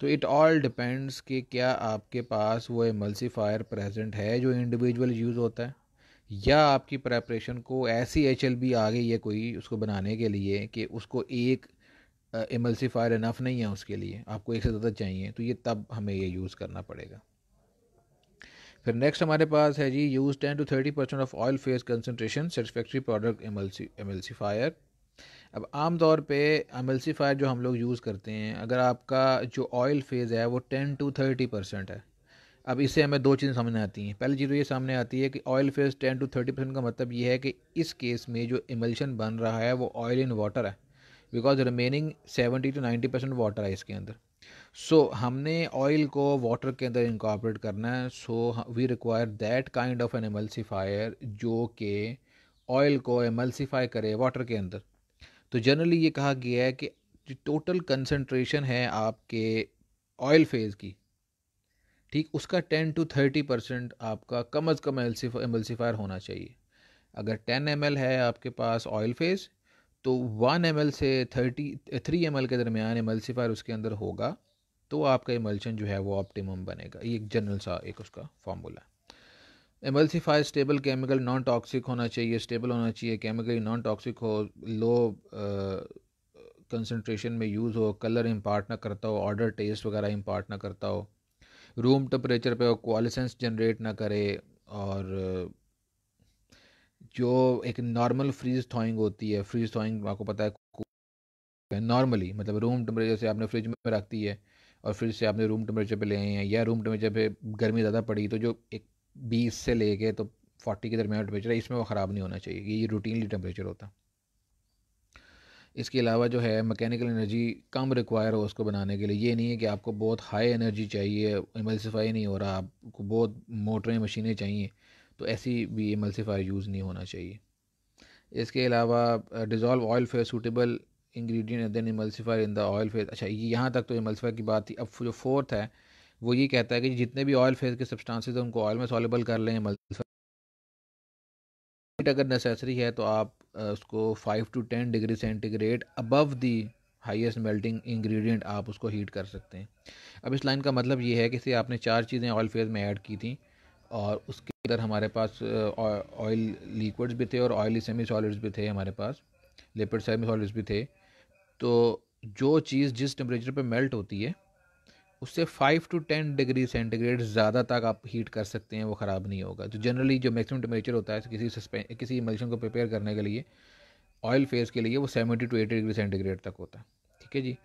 तो इट ऑल डिपेंड्स कि क्या आपके पास वो एमल्सीफायर प्रेजेंट है जो इंडिविजुअल यूज़ होता है या आपकी प्रेपरेशन को ऐसी एच एल बी आ गई है कोई उसको बनाने के लिए कि उसको एक एमल्सीफायर इनफ नहीं है उसके लिए आपको एक से ज़्यादा चाहिए तो ये तब हमें ये यूज़ करना पड़ेगा फिर नेक्स्ट हमारे पास है जी use ten to thirty percent of oil phase concentration satisfactory product emulsi emulsifier अब आम तौर पे एमल्सीफायर जो हम लोग यूज़ करते हैं अगर आपका जो ऑयल फेज़ है वो टेन टू थर्टी परसेंट है अब इससे हमें दो चीज़ें सामने आती हैं पहली चीज़ तो ये सामने आती है कि oil phase ten to thirty percent का मतलब ये है कि इस केस में जो इमल्शन बन रहा है वो ऑयल इन वाटर है because remaining seventy to ninety percent water है इसके अंदर सो so, हमने ऑयल को वाटर के अंदर इंकॉपरेट करना है so we require that kind of an emulsifier जो कि ऑयल को एमल्सीफाई करे वाटर के अंदर तो जनरली ये कहा गया है कि जो टोटल कंसनट्रेशन है आपके ऑयल फेज़ की ठीक उसका टेन टू थर्टी परसेंट आपका कम अज़ कम एमल्सीफायर होना चाहिए अगर टेन एम है आपके पास ऑयल फेज़ तो वन एम से थर्टी थ्री एम के दरमियान एमल्सीफायर उसके अंदर होगा तो आपका इमल्शन जो है वो ऑप्टिमम बनेगा ये एक जनरल सा एक उसका फॉर्मूला है emulsifier stable chemical non toxic होना चाहिए स्टेबल होना चाहिए केमिकली नॉन टॉक्सिक हो लो कंसनट्रेशन uh, में यूज़ हो कलर इम्पार्ट ना करता हो ऑर्डर टेस्ट वगैरह इम्पार्ट ना करता हो रूम टेम्परेचर पे हो क्वालिसेंस जनरेट ना करे और uh, जो एक नॉर्मल फ्रीज थॉइंग होती है फ्रीज थॉइंग आपको पता है नॉर्मली मतलब रूम टेम्परेचर से आपने फ्रिज में रखती है और फिर से आपने रूम टेम्परेचर पे ले आए हैं या रूम टेम्परेचर पे गर्मी ज़्यादा पड़ी तो जो एक बीस से लेके तो फोर्टी के दरमियान टेम्परेचर है इसमें वो ख़राब नहीं होना चाहिए ये रूटीनली टेम्परेचर होता है इसके अलावा जो है मैकेनिकल एनर्जी कम रिक्वायर हो उसको बनाने के लिए ये नहीं है कि आपको बहुत हाई एनर्जी चाहिए एमल्सीफाई नहीं हो रहा आपको बहुत मोटरें मशीनें चाहिए तो ऐसी भी एमल्सीफाई यूज़ नहीं होना चाहिए इसके अलावा dissolve oil phase suitable ingredient then emulsify in the oil phase अच्छा यहाँ तक तो एमल्सीफाई की बात थी अब जो फोर्थ है वो ये कहता है कि जितने भी ऑयल फेस के सब्सटेंसेस हैं उनको ऑयल में सॉलेबल कर लें मल्टीफाइट अगर नेसेसरी है तो आप उसको five to ten degree centigrade above the highest melting ingredient आप उसको हीट कर सकते हैं अब इस लाइन का मतलब ये है कि से आपने चार चीज़ें ऑयल फेज में ऐड की थी और उसके अंदर हमारे पास ऑयल लिक्विड्स भी थे और ऑयली सेमी सॉलिड्स भी थे हमारे पास लिपिड सेमी सॉलिड्स भी थे तो जो चीज़ जिस टेम्परेचर पे मेल्ट होती है उससे five to ten degree centigrade ज़्यादा तक आप हीट कर सकते हैं वो ख़राब नहीं होगा तो जनरली जो मैक्सिमम टेम्परेचर होता है किसी सस्पें किसी इमल्शन को प्रिपेयर करने के लिए ऑयल फेस के लिए वो seventy to eighty degree centigrade तक होता है ठीक है जी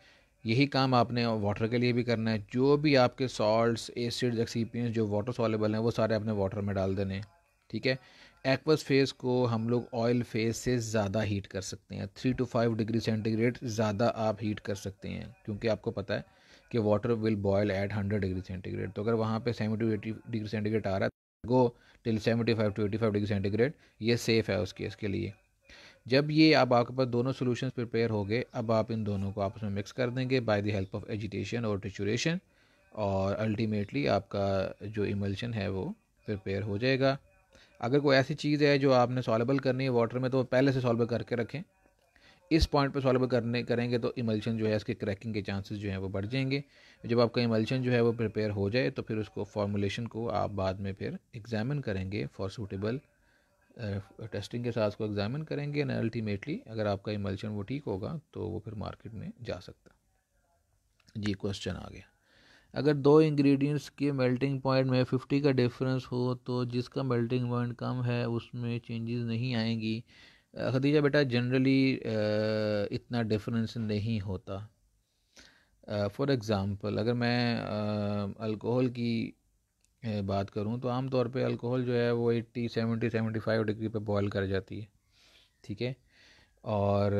यही काम आपने वाटर के लिए भी करना है जो भी आपके सॉल्ट्स एसिड्स एक्सीपियंस जो वाटर सॉलेबल हैं वो सारे आपने वाटर में डाल देने हैं ठीक है एक्वस फेस को हम लोग ऑयल फेस से ज़्यादा हीट कर सकते हैं three to five degree centigrade ज़्यादा आप हीट कर सकते हैं क्योंकि आपको पता है कि water will boil at hundred degree centigrade तो अगर वहाँ पे seventy to eighty degree centigrade आ रहा है go till seventy five to eighty five degree centigrade ये सेफ़ है उस केस के लिए जब ये अब आपके पास दोनों सोल्यूशन प्रिपेयर हो गए अब आप इन दोनों को आपस में मिक्स कर देंगे by the help of agitation और टिचुरेशन और अल्टीमेटली आपका जो इमल्शन है वो प्रिपेयर हो जाएगा अगर कोई ऐसी चीज़ है जो आपने सॉल्वेबल करनी है वाटर में तो पहले से सॉल्व करके रखें इस पॉइंट पर सॉल्व करने करेंगे तो इमल्शन जो है इसके क्रैकिंग के चांसेस जो हैं वो बढ़ जाएंगे जब आपका इमल्शन जो है वो प्रिपेयर हो जाए तो फिर उसको फॉर्मुलेशन को आप बाद में फिर एग्जामिन करेंगे फॉर सूटेबल टेस्टिंग के साथ उसको एग्जामिन करेंगे एंड अल्टीमेटली अगर आपका इमल्शन वो ठीक होगा तो वो फिर मार्केट में जा सकता जी क्वेश्चन आ गया अगर दो इंग्रेडिएंट्स के मेल्टिंग पॉइंट में 50 का डिफरेंस हो तो जिसका मेल्टिंग पॉइंट कम है उसमें चेंजेस नहीं आएंगी खदीजा बेटा जनरली इतना डिफरेंस नहीं होता फॉर एग्ज़ाम्पल अगर मैं अल्कोहल की बात करूँ तो आम तौर पे अल्कोहल जो है वो eighty seventy seventy five degree पे बॉईल कर जाती है ठीक है और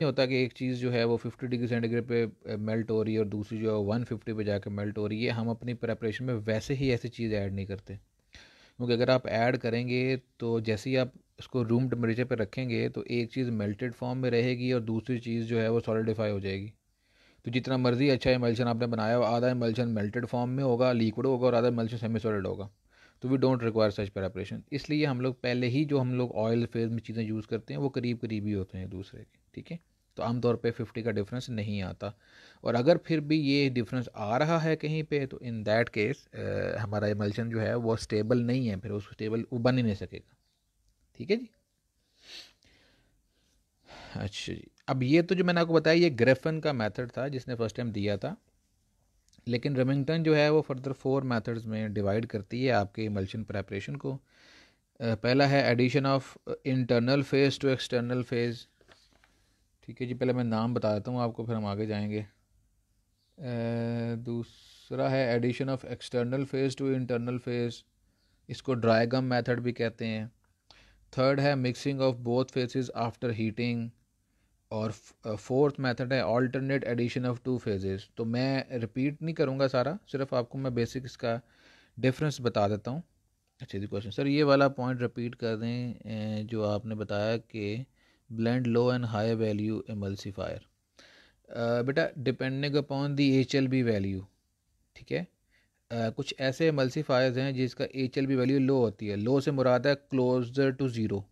नहीं होता कि एक चीज़ जो है वो फिफ्टी डिग्री सेंटीग्रेड पे मेल्ट हो रही है और दूसरी जो है वन फिफ्टी पर जाकर मेल्ट हो रही है हम अपनी प्रेपरेशन में वैसे ही ऐसी चीज़ ऐड नहीं करते क्योंकि अगर आप ऐड करेंगे तो जैसे ही आप उसको रूम टेम्परेचर पर रखेंगे तो एक चीज़ मेल्टेड फॉर्म में रहेगी और दूसरी चीज़ जो है वो सॉलिडिफाई हो जाएगी तो जितना मर्ज़ी अच्छा इमल्शन आपने बनाया आधा इमल्शन मेल्टेड फॉर्म में होगा लिक्विड होगा और आधा एमल्शन सेमी सॉलिड होगा तो we don't require such preparation इसलिए हम लोग पहले ही जो हम लोग ऑयल फेज में चीज़ें यूज़ करते हैं वो करीब करीब ही होते हैं दूसरे के ठीक है तो आमतौर पर फिफ्टी का डिफरेंस नहीं आता और अगर फिर भी ये डिफरेंस आ रहा है कहीं पर तो इन दैट केस हमारा इमल्शन जो है वो स्टेबल नहीं है फिर उसको स्टेबल वो बन ही नहीं सकेगा ठीक है जी अच्छा जी अब ये तो जो मैंने आपको बताया ये ग्रेफन का मेथड था जिसने फर्स्ट टाइम दिया था लेकिन रेमिंगटन जो है वो फर्दर फोर मेथड्स में डिवाइड करती है आपके इमल्शन प्रेपरेशन को पहला है addition of internal phase to external phase ठीक है जी पहले मैं नाम बता देता हूँ आपको फिर हम आगे जाएंगे दूसरा है addition of external phase to internal phase इसको ड्राइगम मैथड मेथड भी कहते हैं थर्ड है mixing of both phases after heating और फोर्थ मेथड uh, है alternate addition of two phases तो मैं रिपीट नहीं करूँगा सारा सिर्फ आपको मैं बेसिक इसका डिफरेंस बता देता हूँ अच्छी जी क्वेश्चन सर ये वाला पॉइंट रिपीट कर दें uh, जो आपने बताया कि blend low and high value emulsifier बेटा depending upon the H L B value ठीक है कुछ ऐसे मल्सीफायर्स हैं जिसका H L B value low होती है लो से मुराद है क्लोजर टू ज़ीरो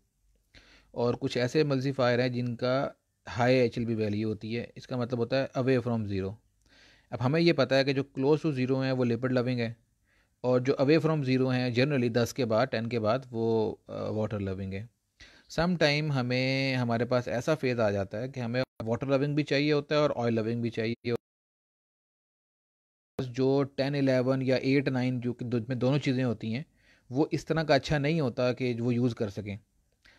और कुछ ऐसे मल्सीफायर हैं जिनका high H L B value होती है इसका मतलब होता है अवे फ्रॉम ज़ीरो अब हमें यह पता है कि जो क्लोज टू ज़ीरो हैं वो लिपिड लविंग है और जो अवे फ्रॉम ज़ीरो हैं जनरली दस के बाद टेन के बाद वो वाटर लविंग है सम टाइम हमें हमारे पास ऐसा फेज़ आ जाता है कि हमें वाटर लविंग भी चाहिए होता है और ऑयल लविंग भी चाहिए जो टेन एलेवन या एट नाइन जो कि में दोनों चीज़ें होती हैं वो इस तरह का अच्छा नहीं होता कि वो यूज़ कर सकें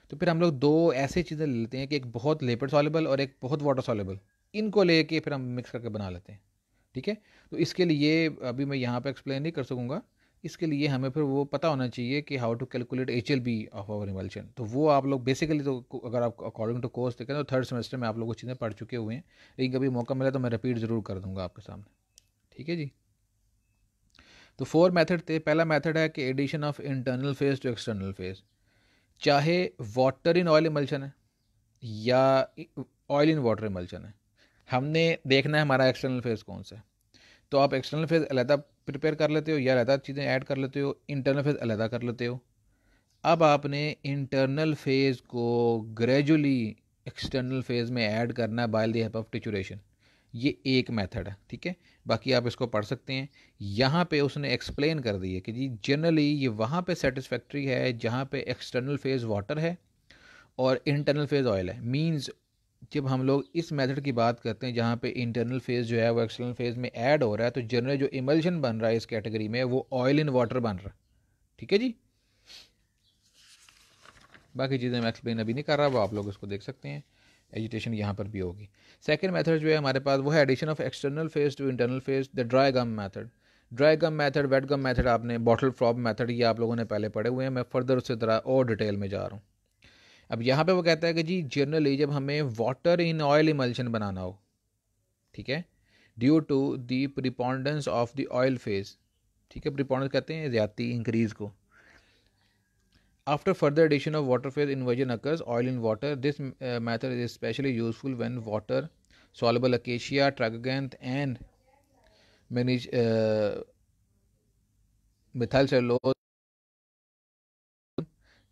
तो फिर हम लोग दो ऐसे चीज़ें ले लेते हैं कि एक बहुत लेपर सॉलेबल और एक बहुत वाटर सॉलेबल इनको ले के फिर हम मिक्स करके बना लेते हैं ठीक है तो इसके लिए अभी मैं यहाँ पर एक्सप्लेन नहीं कर सकूँगा इसके लिए हमें फिर वो पता होना चाहिए कि how to calculate H L B of our emulsion तो वो आप लोग बेसिकली तो अगर आप अकॉर्डिंग टू कोर्स देखें तो थर्ड सेमेस्टर में आप लोग वो चीज़ें पढ़ चुके हुए हैं लेकिन कभी मौका मिला तो मैं रिपीट ज़रूर कर दूँगा आपके सामने ठीक है जी तो फोर मेथड थे पहला मेथड है कि addition of internal phase to external phase चाहे वाटर इन ऑयल इमल्शन है या ऑयल इन वाटर इमल्शन है हमने देखना है हमारा एक्सटर्नल फेज कौन सा है तो आप एक्सटर्नल फेज अलहदा प्रिपेयर कर लेते हो या अलहदा चीज़ें ऐड कर लेते हो इंटरनल फेज अलहदा कर लेते हो अब आपने इंटरनल फेज को ग्रेजुअली एक्सटर्नल फेज में ऐड करना है by the help of trituration ये एक मेथड है ठीक है बाकी आप इसको पढ़ सकते हैं यहाँ पे उसने एक्सप्लेन कर दी है कि जी जनरली ये वहाँ पे सेटिस्फैक्ट्री है जहाँ पे एक्सटर्नल फेज वाटर है और इंटरनल फेज ऑयल है मींस जब हम लोग इस मेथड की बात करते हैं जहाँ पे इंटरनल फेज जो है वो एक्सटर्नल फेज में ऐड हो रहा है तो जनरल जो इमल्शन बन रहा है इस कैटेगरी में वो ऑयल इन वाटर बन रहा है ठीक है जी बाकी चीज़ें मैं एक्सप्लेन अभी नहीं कर रहा वो आप लोग इसको देख सकते हैं एजिटेशन यहाँ पर भी होगी सेकेंड मैथड जो है हमारे पास वो है addition of external phase to internal phase the dry gum method dry gum method wet gum method आपने बॉटल फ्रॉप मैथड ये आप लोगों ने पहले पढ़े हुए हैं मैं फर्दर उससे तरह और डिटेल में जा रहा हूँ अब यहाँ पे वो कहता है कि जी जनरली जब हमें वाटर इन ऑयल इमल्शन बनाना हो ठीक है due to the preponderance of the oil phase ठीक है प्रिपॉन्डेंस कहते हैं ज़्यादा इंक्रीज़ को After further addition of water phase inversion occurs, oil in water. This uh, method is especially useful when water, soluble acacia, tragacanth, and many uh, methyl cellulose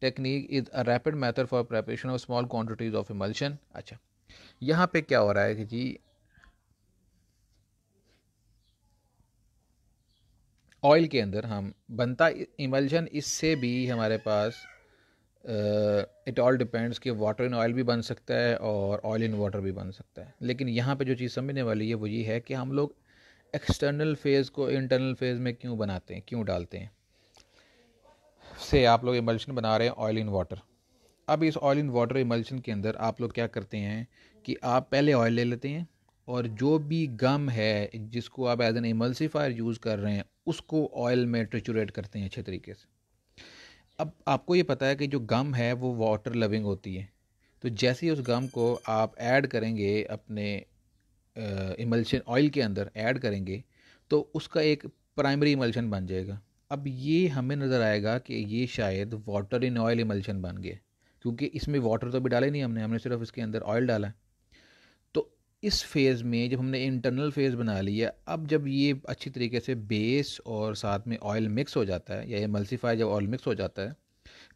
technique is a rapid method for preparation of small quantities of emulsion. अच्छा यहाँ पे क्या हो रहा है कि जी oil के अंदर हम बनता इमल्जन इससे भी हमारे पास इट ऑल डिपेंड्स कि वाटर इन ऑयल भी बन सकता है और ऑयल इन वाटर भी बन सकता है लेकिन यहाँ पे जो चीज़ समझने वाली है वो ये है कि हम लोग एक्सटर्नल फेज़ को इंटरनल फेज़ में क्यों बनाते हैं क्यों डालते हैं से आप लोग इमल्शन बना रहे हैं ऑयल इन वाटर अब इस ऑयल इन वाटर इमल्शन के अंदर आप लोग क्या करते हैं कि आप पहले ऑयल ले लेते हैं और जो भी गम है जिसको आप एज एन इमल्सीफायर यूज़ कर रहे हैं उसको ऑयल में ट्रिचुरेट करते हैं अच्छे तरीके से अब आपको ये पता है कि जो गम है वो वाटर लविंग होती है तो जैसे ही उस गम को आप ऐड करेंगे अपने इमल्शन ऑयल के अंदर ऐड करेंगे तो उसका एक प्राइमरी इमल्शन बन जाएगा अब ये हमें नज़र आएगा कि ये शायद वाटर इन ऑयल इमल्शन बन गया क्योंकि इसमें वाटर तो अभी डाले नहीं हमने हमने सिर्फ इसके अंदर ऑयल डाला है इस फेज़ में जब हमने इंटरनल फेज़ बना लिया अब जब ये अच्छी तरीके से बेस और साथ में ऑयल मिक्स हो जाता है या ये मल्सीफाई जब ऑयल मिक्स हो जाता है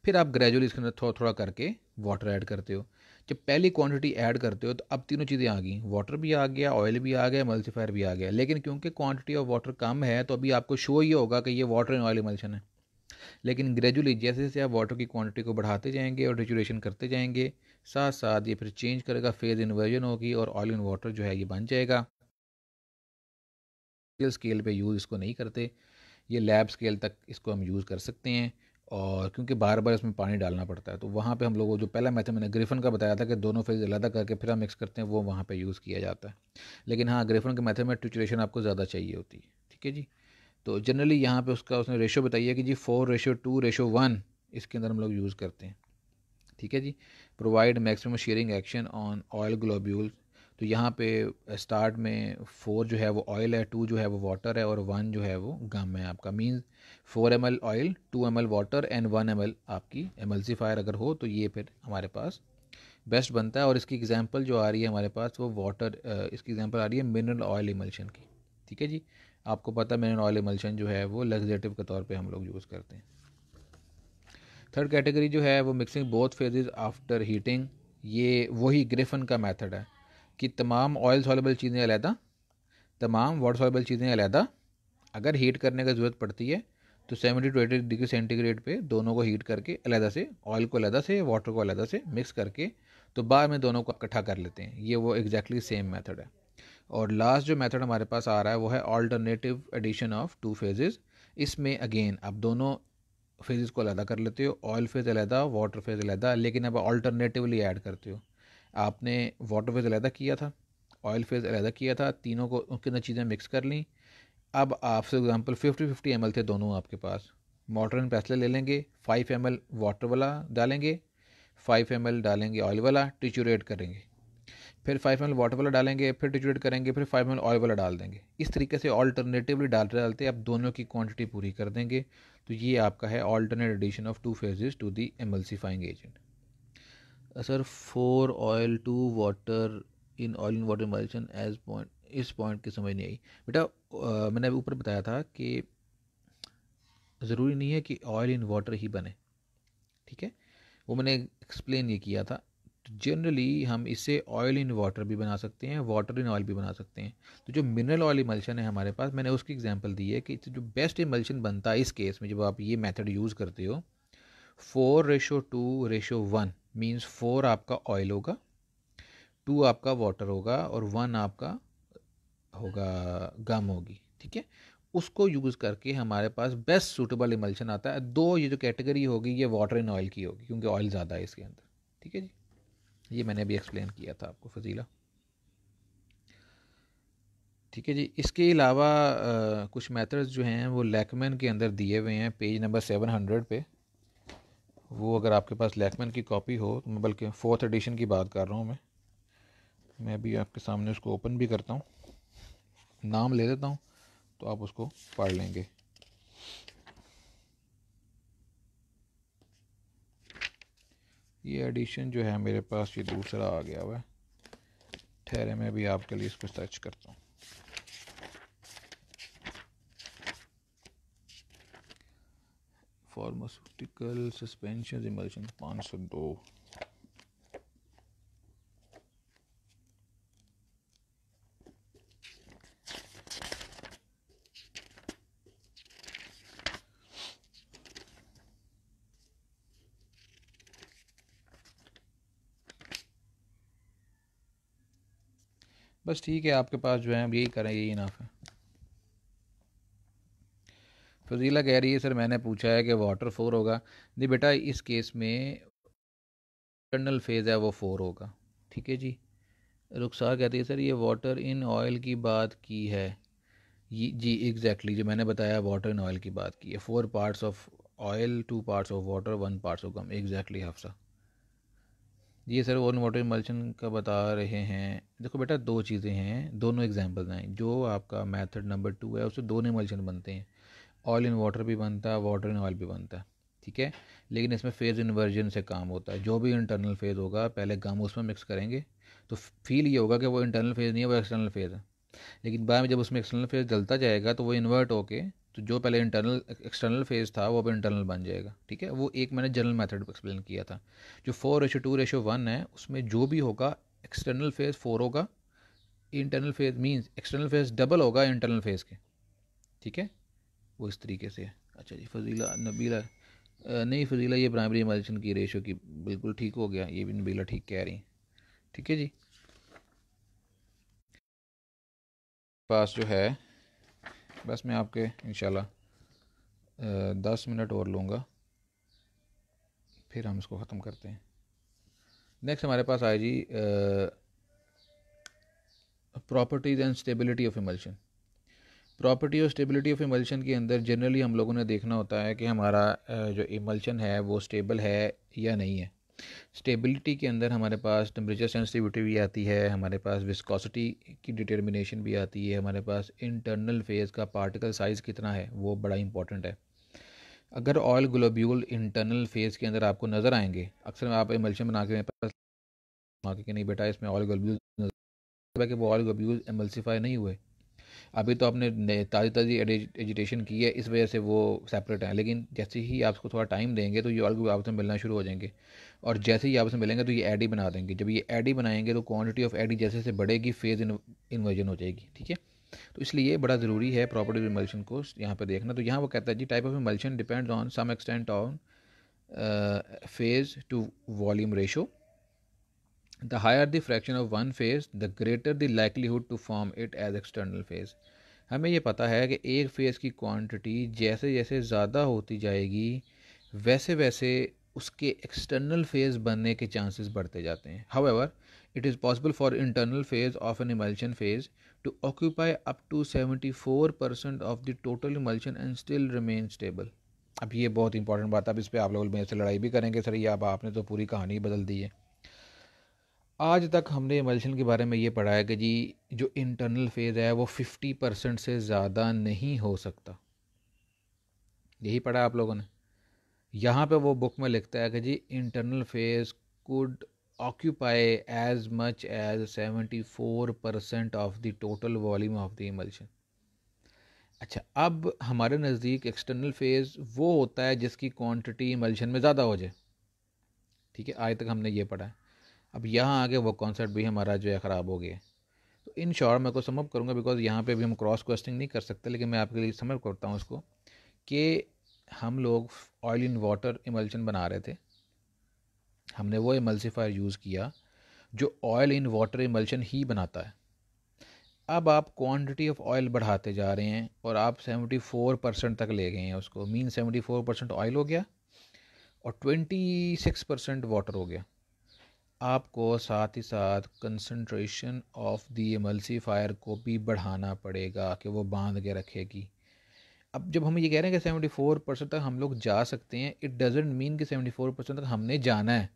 फिर आप ग्रेजुअली इसके अंदर थोड़ा थोड़ा करके वाटर ऐड करते हो जब पहली क्वांटिटी ऐड करते हो तो अब तीनों चीज़ें आ गई वाटर भी आ गया ऑयल भी आ गया मल्सीफायर भी आ गया लेकिन क्योंकि क्वांटिटी ऑफ वाटर कम है तो अभी आपको शो ये होगा कि ये वाटर एंड ऑयल इमल्शन है लेकिन ग्रेजुअली जैसे जैसे आप वाटर की क्वांटिटी को बढ़ाते जाएंगे और डिचुरेशन करते जाएंगे साथ साथ ये फिर चेंज करेगा फेज इन्वर्जन होगी और ऑयल इन वाटर जो है ये बन जाएगा स्केल पे यूज़ इसको नहीं करते ये लैब स्केल तक इसको हम यूज़ कर सकते हैं और क्योंकि बार बार इसमें पानी डालना पड़ता है तो वहाँ पे हम लोगों जो पहला मैथड मैंने ग्रिफन का बताया था कि दोनों फेज अलहदा करके फिर हम मिक्स करते हैं वो वहाँ पे यूज़ किया जाता है लेकिन हाँ ग्रिफन के मैथड में ट्यूचुरेशन आपको ज़्यादा चाहिए होती है ठीक है जी तो जनरली यहाँ पर उसका उसने रेशो बताइए कि जी four ratio two ratio one इसके अंदर हम लोग यूज़ करते हैं ठीक है जी provide maximum shearing action on oil globule तो यहाँ पे स्टार्ट में फोर जो है वो ऑयल है टू जो है वो वाटर है और वन जो है वो गम है आपका means four M L oil two M L water and one M L आपकी एमल्सीफायर अगर हो तो ये फिर हमारे पास बेस्ट बनता है और इसकी एग्जांपल जो आ रही है हमारे पास वो वाटर इसकी एग्जांपल आ रही है मिनरल ऑयल इमल्शन की ठीक है जी आपको पता है मिनरल ऑयल इमल्शन जो है वो लग्जेटिव के तौर पर हम लोग यूज़ करते हैं थर्ड कैटेगरी जो है वो mixing both phases after heating ये वही ग्रिफन का मेथड है कि तमाम ऑयल सॉलेबल चीज़ें अलहदा तमाम वाटर सॉलेबल चीज़ें अलहदा अगर हीट करने की ज़रूरत पड़ती है तो seventy to eighty degree centigrade पे दोनों को हीट करके अलहदा से ऑयल को अलहदा से वाटर को अलहदा से मिक्स करके तो बाद में दोनों को इकट्ठा कर लेते हैं ये वो एग्जैक्टली सेम मेथड है और लास्ट जो मेथड हमारे पास आ रहा है वो है alternative addition of two phases इसमें अगेन आप दोनों फेजेस को अलहदा कर लेते हो ऑयल फेज़ अलहदा वाटर फेज़ अलहदा लेकिन अब अल्टरनेटिवली ऐड करते हो आपने वाटर फेज़ अलहदा किया था ऑयल फेज़ अलहदा किया था तीनों को उनके अंदर चीज़ें मिक्स कर ली अब आप for example fifty fifty M थे दोनों आपके पास मोटर एंड पैसले ले लेंगे फाइव एम वाटर वाला डालेंगे फाइव एम डालेंगे ऑयल वाला टिचुरेट करेंगे फिर फाइव एम वाटर वाला डालेंगे फिर डिचुएट करेंगे फिर फाइव एम ऑयल वाला डाल देंगे इस तरीके से ऑल्टरनेटिवली डालते डालते आप दोनों की क्वांटिटी पूरी कर देंगे तो ये आपका है alternate addition of two phases to the emulsifying agent sir for oil to water in oil in water emulsion as point इस पॉइंट की समझ नहीं आई बेटा uh, मैंने अभी ऊपर बताया था कि ज़रूरी नहीं है कि ऑयल इन वाटर ही बने ठीक है वो मैंने एक्सप्लेन ये किया था तो जनरली हम इसे ऑयल इन वाटर भी बना सकते हैं वाटर इन ऑयल भी बना सकते हैं तो जो मिनरल ऑयल इमल्शन है हमारे पास मैंने उसकी एग्जांपल दी है कि जो बेस्ट इमल्शन बनता है इस केस में जब आप ये मेथड यूज़ करते हो four ratio two ratio one means four आपका ऑयल होगा टू आपका वाटर होगा और वन आपका होगा गम होगी ठीक है उसको यूज़ करके हमारे पास बेस्ट सूटेबल इमल्शन आता है दो ये जो कैटेगरी होगी ये वाटर इन ऑयल की होगी क्योंकि ऑयल ज़्यादा है इसके अंदर ठीक है जी ये मैंने अभी एक्सप्लेन किया था आपको फजीला ठीक है जी इसके अलावा कुछ मेथड्स जो हैं वो लैकमैन के अंदर दिए हुए हैं पेज नंबर सेवन हंड्रेड पे वो अगर आपके पास लैकमैन की कॉपी हो तो मैं बल्कि फोर्थ एडिशन की बात कर रहा हूँ मैं मैं अभी आपके सामने उसको ओपन भी करता हूँ नाम ले देता हूँ तो आप उसको पढ़ लेंगे ये एडिशन जो है मेरे पास ये दूसरा आ गया हुआ है ठहरे में भी आपके लिए इसको सर्च करता हूँ फार्मास्यूटिकल सस्पेंशन इमल्शन पाँच सौ दो बस ठीक है आपके पास जो है अब यही करें यही इनाफ है फजीला कह रही है सर मैंने पूछा है कि वाटर फोर होगा नहीं बेटा इस केस में इंटरनल फेज़ है वो फोर होगा ठीक है जी रुखसार कहती है सर ये वाटर इन ऑयल की बात की है जी एग्जैक्टली exactly, जो मैंने बताया वाटर इन ऑयल की बात की है four parts of oil two parts of water one parts of gum exactly Hafsa ji sir oil water emulsion का बता रहे हैं देखो बेटा दो चीज़ें हैं दोनों एग्जाम्पल्स हैं जो आपका मेथड नंबर टू है उससे दोनों मल्चन बनते हैं ऑयल इन वाटर भी बनता है वाटर इन ऑयल भी बनता है ठीक है लेकिन इसमें फेज़ इन्वर्जन से काम होता है जो भी इंटरनल फेज़ होगा पहले गम उसमें मिक्स करेंगे तो फील ये होगा कि वो इंटरनल फेज़ नहीं है वो एक्सटर्नल फेज़ है लेकिन बाद में जब उसमें एक्सटर्नल फेज़ जलता जाएगा तो वो इन्वर्ट होके तो जो पहले इंटरनल एक्सटर्नल फेज था वो अब इंटरनल बन जाएगा ठीक है वो एक मैंने जनरल मेथड एक्सप्लेन किया था जो four ratio two ratio one है उसमें जो भी होगा एक्सटर्नल फेज फोर होगा internal phase means external phase double होगा इंटरनल फेज के ठीक है वो इस तरीके से है अच्छा जी फजीला नबीला नहीं फजीला ये प्राइमरी इमल्शन की रेशो की बिल्कुल ठीक हो गया ये भी नबीला ठीक कह रही ठीक है जी पास जो है बस मैं आपके इन दस मिनट और लूँगा फिर हम इसको ख़त्म करते हैं नेक्स्ट हमारे पास आए जी properties and stability of emulsion property और स्टेबिलिटी ऑफ इमल्शन के अंदर जनरली हम लोगों ने देखना होता है कि हमारा जो इमल्शन है वो स्टेबल है या नहीं है स्टेबिलिटी के अंदर हमारे पास टेम्परेचर सेंसिटिविटी भी आती है हमारे पास विस्कोसिटी की डिटर्मिनेशन भी आती है हमारे पास इंटरनल फेज़ का पार्टिकल साइज़ कितना है वो बड़ा इंपॉर्टेंट है अगर ऑयल ग्लोब्यूल इंटरनल फेज़ के अंदर आपको नज़र आएंगे अक्सर आप एमल्शन बना के पास कि नहीं बेटा इसमें ऑयल ग्लोब्यूल कि वो ऑयल ग्लोब्यूल एमल्सीफाई नहीं हुए अभी तो आपने ताज़ी ताज़ी एजिटेशन की है इस वजह से वो सेपरेट हैं लेकिन जैसे ही आप उसको थोड़ा टाइम देंगे तो ये ऑयल ग्लोब्यूल आपसे मिलना शुरू हो जाएंगे और जैसे ही आपस में मिलेंगे तो ये एडी बना देंगे जब ये एडी बनाएंगे तो क्वांटिटी ऑफ एडी जैसे जैसे बढ़ेगी फेज़ इन्वर्जन हो जाएगी ठीक है तो इसलिए बड़ा ज़रूरी है प्रॉपर्टी इमल्शन को यहाँ पर देखना तो यहाँ वो कहता है जी type of emulsion depends on some extent on phase to volume ratio the higher the fraction of one phase the greater the likelihood to form it as external phase हमें ये पता है कि एक फेज़ की क्वांटिटी जैसे जैसे ज़्यादा होती जाएगी वैसे वैसे उसके एक्सटर्नल फेज़ बनने के चांसेस बढ़ते जाते हैं however it is possible for internal phase of an emulsion phase to occupy up to seventy four percent of the total emulsion and still remain stable अब ये बहुत इंपॉर्टेंट बात है अब इस पर आप लोग मेरे से लड़ाई भी करेंगे सर ये अब आपने तो पूरी कहानी बदल दी है आज तक हमने इमल्शन के बारे में ये पढ़ा है कि जी जो इंटरनल फेज़ है वो फिफ्टी परसेंट से ज़्यादा नहीं हो सकता यही पढ़ा आप लोगों ने यहाँ पे वो बुक में लिखता है कि जी internal phase could occupy as much as seventy four percent of the total volume of the emulsion अच्छा अब हमारे नज़दीक एक्सटर्नल फेज़ वो होता है जिसकी क्वांटिटी इमल्शन में ज़्यादा हो जाए ठीक है आज तक हमने ये पढ़ा है अब यहाँ आके वो कॉन्सेप्ट भी हमारा जो है ख़राब हो गया तो इन शॉर्ट मैं को समअप करूँगा बिकॉज़ यहाँ पे भी हम क्रॉस क्वेश्चनिंग नहीं कर सकते लेकिन मैं आपके लिए समअप करता हूँ उसको कि हम लोग ऑयल इन वाटर इमल्शन बना रहे थे हमने वो इमल्सीफायर यूज़ किया जो ऑयल इन वाटर इमल्शन ही बनाता है अब आप क्वांटिटी ऑफ ऑयल बढ़ाते जा रहे हैं और आप 74 परसेंट तक ले गए हैं उसको मीन 74 परसेंट ऑयल हो गया और 26 परसेंट वाटर हो गया आपको साथ ही साथ कंसंट्रेशन ऑफ दी एमल्सीफायर को भी बढ़ाना पड़ेगा कि वो बांध के रखेगी अब जब हम ये कह रहे हैं कि सेवेंटी फोर परसेंट तक हम लोग जा सकते हैं इट डजेंट मीन कि सेवेंटी फोर परसेंट तक हमने जाना है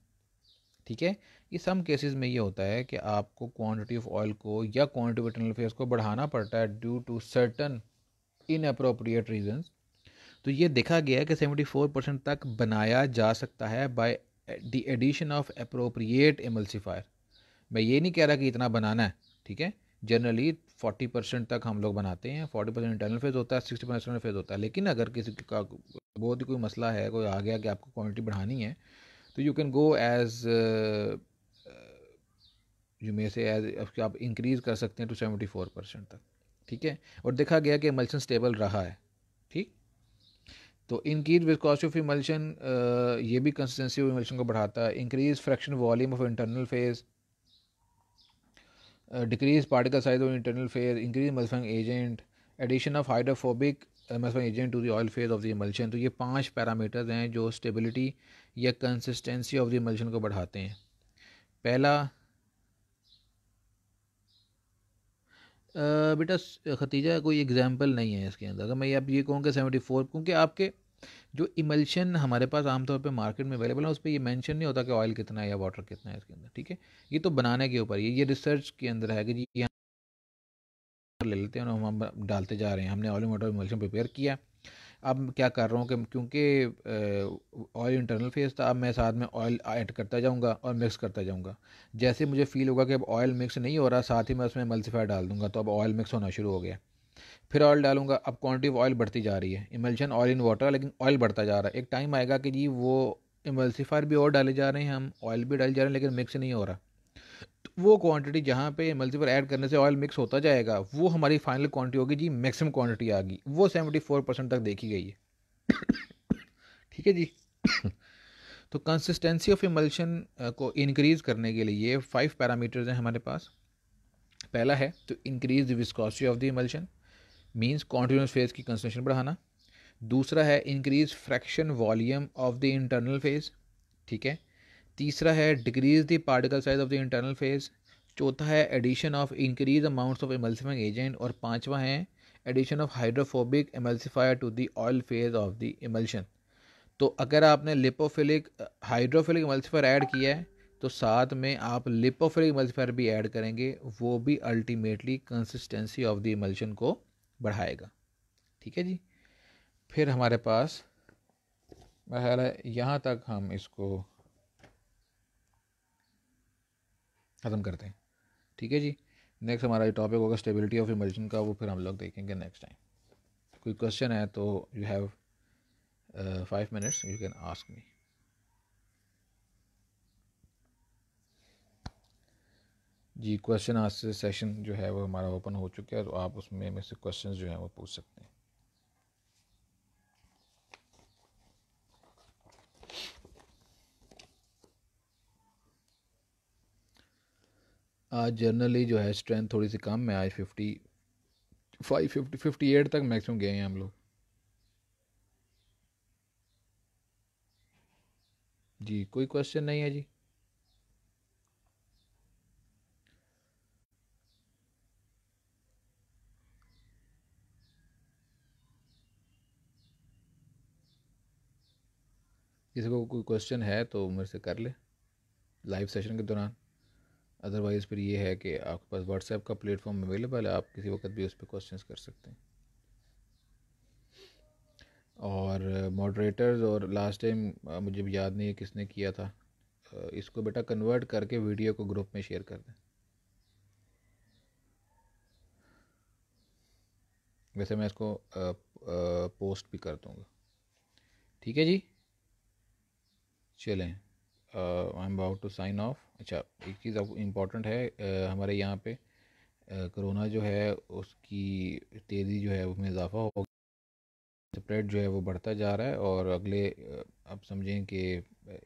ठीक है ये सम केसेस में ये होता है कि आपको क्वांटिटी ऑफ ऑयल को या क्वांटिटी ऑफ इंटरनल अफेयर्स को बढ़ाना पड़ता है due to certain inappropriate reasons तो ये देखा गया है कि सेवेंटी फोर परसेंट तक बनाया जा सकता है by the addition of appropriate emulsifier मैं ये नहीं कह रहा कि इतना बनाना है ठीक है जनरली फोर्टी परसेंट तक हम लोग बनाते हैं फोर्टी परसेंट इंटरनल फेज होता है सिक्सटी परसेंट एक्सटर्नल फेज होता है लेकिन अगर किसी का बहुत ही कोई मसला है कोई आ गया कि आपको क्वान्टिटी बढ़ानी है तो you can go as you may say as आप इंक्रीज़ कर सकते हैं टू सेवेंटी फोर परसेंट तक ठीक है और देखा गया कि मल्शन स्टेबल रहा है ठीक तो increase with cost of emulsion ये भी कंसिस्टेंसी ऑफ इमल्शन को बढ़ाता है increase fraction volume of internal phase decrease particle size of internal phase increase emulsifying agent addition of hydrophobic emulsifying agent to the oil phase of the emulsion तो ये पाँच parameter हैं जो stability या consistency of the emulsion को बढ़ाते हैं पहला uh, बेटा खतीजा कोई एग्जाम्पल नहीं है इसके अंदर अगर मैं आप ये कहूँ कि सेवेंटी फोर क्योंकि आपके जो इमल्शन हमारे पास आमतौर पे मार्केट में अवेलेबल है उस पर ये मेंशन नहीं होता कि ऑयल कितना है या वाटर कितना है इसके अंदर ठीक है ये तो बनाने के ऊपर ये ये रिसर्च के अंदर है कि जी यहाँ ले लेते हैं और हम डालते जा रहे हैं हमने ऑयल वाटर इमल्शन प्रिपेयर किया अब क्या कर रहा हूँ कि क्योंकि ऑयल इंटरनल फेस था अब मैं साथ में ऑयल ऐड करता जाऊँगा और मिक्स करता जाऊँगा जैसे मुझे फील होगा कि अब ऑयल मिक्स नहीं हो रहा साथ ही मैं उसमें मल्सीफायर डाल दूँगा तो अब ऑयल मिक्स होना शुरू हो गया फिर ऑयल डालूंगा अब क्वांटिटी ऑफ ऑयल बढ़ती जा रही है इमल्शन ऑयल इन वाटर लेकिन ऑयल बढ़ता जा रहा है एक टाइम आएगा कि जी वो इमल्सीफायर भी और डाले जा रहे हैं हम ऑयल भी डाले जा रहे हैं लेकिन मिक्स नहीं हो रहा तो वो क्वांटिटी जहाँ पे मल्टीपल ऐड करने से ऑयल मिक्स होता जाएगा वो हमारी फाइनल क्वांटिटी होगी जी मैक्सिमम क्वांटिटी आ गई वो सेवेंटी फोर परसेंट तक देखी गई है ठीक है जी तो कंसिस्टेंसी ऑफ इमल्शन को इंक्रीज़ करने के लिए फाइव पैरामीटर्स हैं हमारे पास पहला है तो increase the viscosity of the emulsion means continuous phase की कंसनट्रेशन बढ़ाना दूसरा है increase fraction volume of the internal phase ठीक है तीसरा है decrease the particle size of the internal phase चौथा है addition of increase amounts of emulsifying agent और पांचवा है addition of hydrophobic emulsifier to the oil phase of the emulsion तो अगर आपने लिपोफिलिक हाइड्रोफिलिक एमल्सिफायर ऐड किया है तो साथ में आप लिपोफिलिक इमल्सिफायर भी ऐड करेंगे वो भी ultimately consistency of the emulsion को बढ़ाएगा ठीक है जी फिर हमारे पास मेरा ख्याल है यहाँ तक हम इसको ख़त्म करते हैं ठीक है जी नेक्स्ट हमारा ये टॉपिक होगा स्टेबिलिटी ऑफ इमर्जन का वो फिर हम लोग देखेंगे नेक्स्ट टाइम कोई क्वेश्चन है तो you have five minutes you can ask me जी क्वेश्चन आंसर सेशन जो है वो हमारा ओपन हो चुका है तो आप उसमें में से क्वेश्चंस जो हैं वो पूछ सकते हैं आज जनरली जो है स्ट्रेंथ थोड़ी सी कम है आज fifty five fifty fifty eight तक मैक्सिमम गए हैं हम लोग जी कोई क्वेश्चन नहीं है जी किसी को कोई क्वेश्चन है तो मेरे से कर ले लाइव सेशन के दौरान अदरवाइज़ फिर ये है कि आपके पास व्हाट्सएप का प्लेटफॉर्म अवेलेबल है आप किसी वक्त भी उस पर क्वेश्चन कर सकते हैं और मॉडरेटर्स और लास्ट टाइम मुझे याद नहीं है किसने किया था इसको बेटा कन्वर्ट करके वीडियो को ग्रुप में शेयर कर दें वैसे मैं इसको आ, आ, पोस्ट भी कर दूँगा ठीक है जी चलें I am about to sign off अच्छा एक चीज़ अब इम्पॉर्टेंट है आ, हमारे यहाँ पे कोरोना जो है उसकी तेज़ी जो है उसमें इजाफा हो स्प्रेड जो है वो बढ़ता जा रहा है और अगले आप समझें कि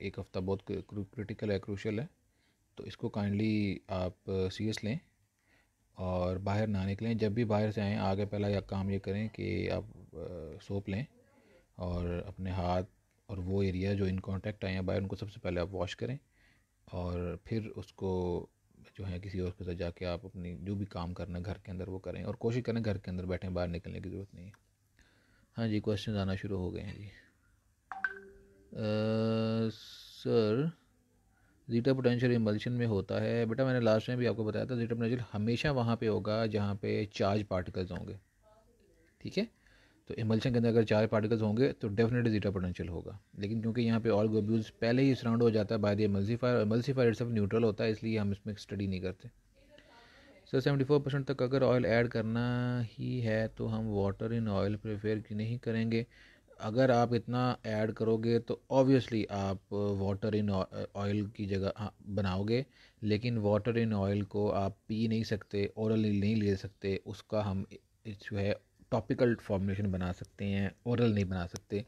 एक हफ़्ता बहुत क्रिटिकल है क्रूशल है तो इसको काइंडली आप सीरियस लें और बाहर ना निकलें जब भी बाहर से आएँ आगे पहला या काम ये करें कि आप सोप लें और अपने हाथ और वो एरिया जो इन कॉन्टैक्ट आए हैं बाहर उनको सबसे पहले आप वॉश करें और फिर उसको जो है किसी और के साथ जाके आप अपनी जो भी काम करना घर के अंदर वो करें और कोशिश करें घर के अंदर बैठें बाहर निकलने की ज़रूरत नहीं है हाँ जी क्वेश्चन आना शुरू हो गए हैं जी सर जीटा पोटेंशियल इम्बल्शन में होता है बेटा मैंने लास्ट टाइम भी आपको बताया था जीटा पोटेंशियल हमेशा वहाँ पे होगा जहाँ पे चार्ज पार्टिकल्स होंगे ठीक है तो इमल्शन के अंदर अगर चार पार्टिकल्स होंगे तो डेफिनेटली जीटा पोटेंशियल होगा लेकिन क्योंकि यहाँ पे ऑल ग्लोब्यूल्स पहले ही सराउंड हो जाता है बाय द एमल्सीफायर और एमल्सीफायर इट्स न्यूट्रल होता है इसलिए हम इसमें स्टडी नहीं करते सर सेवेंटी फोर परसेंट तक अगर ऑयल ऐड करना ही है तो हम वाटर इन ऑयल प्रेफेयर नहीं करेंगे अगर आप इतना ऐड करोगे तो ऑब्वियसली आप वाटर इन ऑयल की जगह हाँ, बनाओगे लेकिन वाटर इन ऑयल को आप पी नहीं सकते औरल नहीं ले सकते उसका हम जो है टॉपिकल फॉर्मुलेशन बना सकते हैं ओरल नहीं बना सकते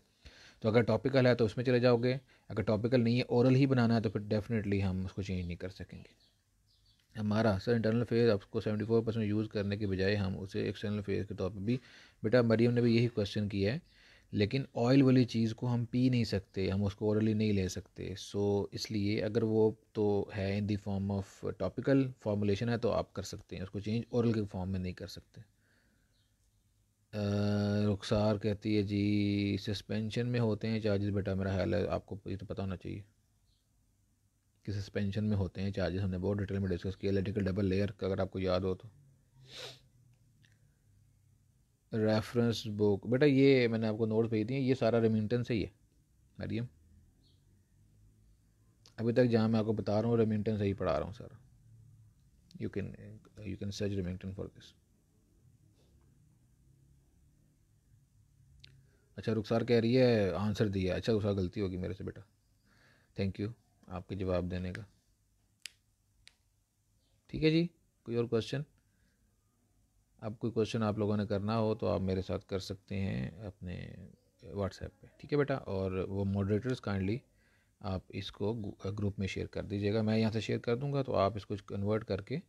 तो अगर टॉपिकल है तो उसमें चले जाओगे अगर टॉपिकल नहीं है ओरल ही बनाना है तो फिर डेफिनेटली हम उसको चेंज नहीं कर सकेंगे हमारा सर इंटरनल फेज आपको सेवेंटी फोर परसेंट यूज़ करने के बजाय हम उसे एक्सटर्नल फेज के तौर पर भी बेटा मरीम ने भी यही क्वेश्चन किया है लेकिन ऑयल वाली चीज़ को हम पी नहीं सकते हम उसको ओरली नहीं ले सकते सो so, इसलिए अगर वो तो है in the form of topical formulation है तो आप कर सकते हैं उसको चेंज ओरल के फॉर्म में नहीं कर सकते रुखसार कहती है जी सस्पेंशन में होते हैं चार्जेस बेटा मेरा ख्याल है आपको ये तो पता होना चाहिए कि सस्पेंशन में होते हैं चार्जेस हमने बहुत डिटेल में डिस्कस किया इलेक्ट्रिकल डबल लेयर का अगर आपको याद हो तो रेफरेंस बुक बेटा ये मैंने आपको नोट भेज दिए ये सारा रेमिंगटन से ही है मरियम अभी तक जहाँ मैं आपको बता रहा हूँ रेमिंगटन से ही पढ़ा रहा हूँ sir you can you can search Remington for this अच्छा रुखसार कह रही है आंसर दिया अच्छा उसका गलती होगी मेरे से बेटा थैंक यू आपके जवाब देने का ठीक है जी कोई और क्वेश्चन आप कोई क्वेश्चन आप लोगों ने करना हो तो आप मेरे साथ कर सकते हैं अपने व्हाट्सएप पे ठीक है बेटा और वो मॉडरेटर्स काइंडली आप इसको ग्रुप में शेयर कर दीजिएगा मैं यहाँ से शेयर कर दूँगा तो आप इसको कन्वर्ट करके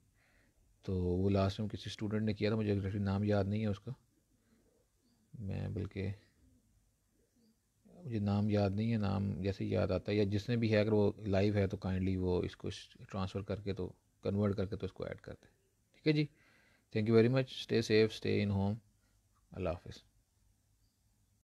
तो वो लास्ट में किसी स्टूडेंट ने किया था मुझे एग्जैक्टली नाम याद नहीं है उसका मैं बल्कि मुझे नाम याद नहीं है नाम जैसे याद आता है या जिसने भी है अगर वो लाइव है तो काइंडली वो इसको ट्रांसफ़र करके तो कन्वर्ट करके तो इसको ऐड कर दें ठीक है जी thank you very much stay safe stay in home Allah हाफिज़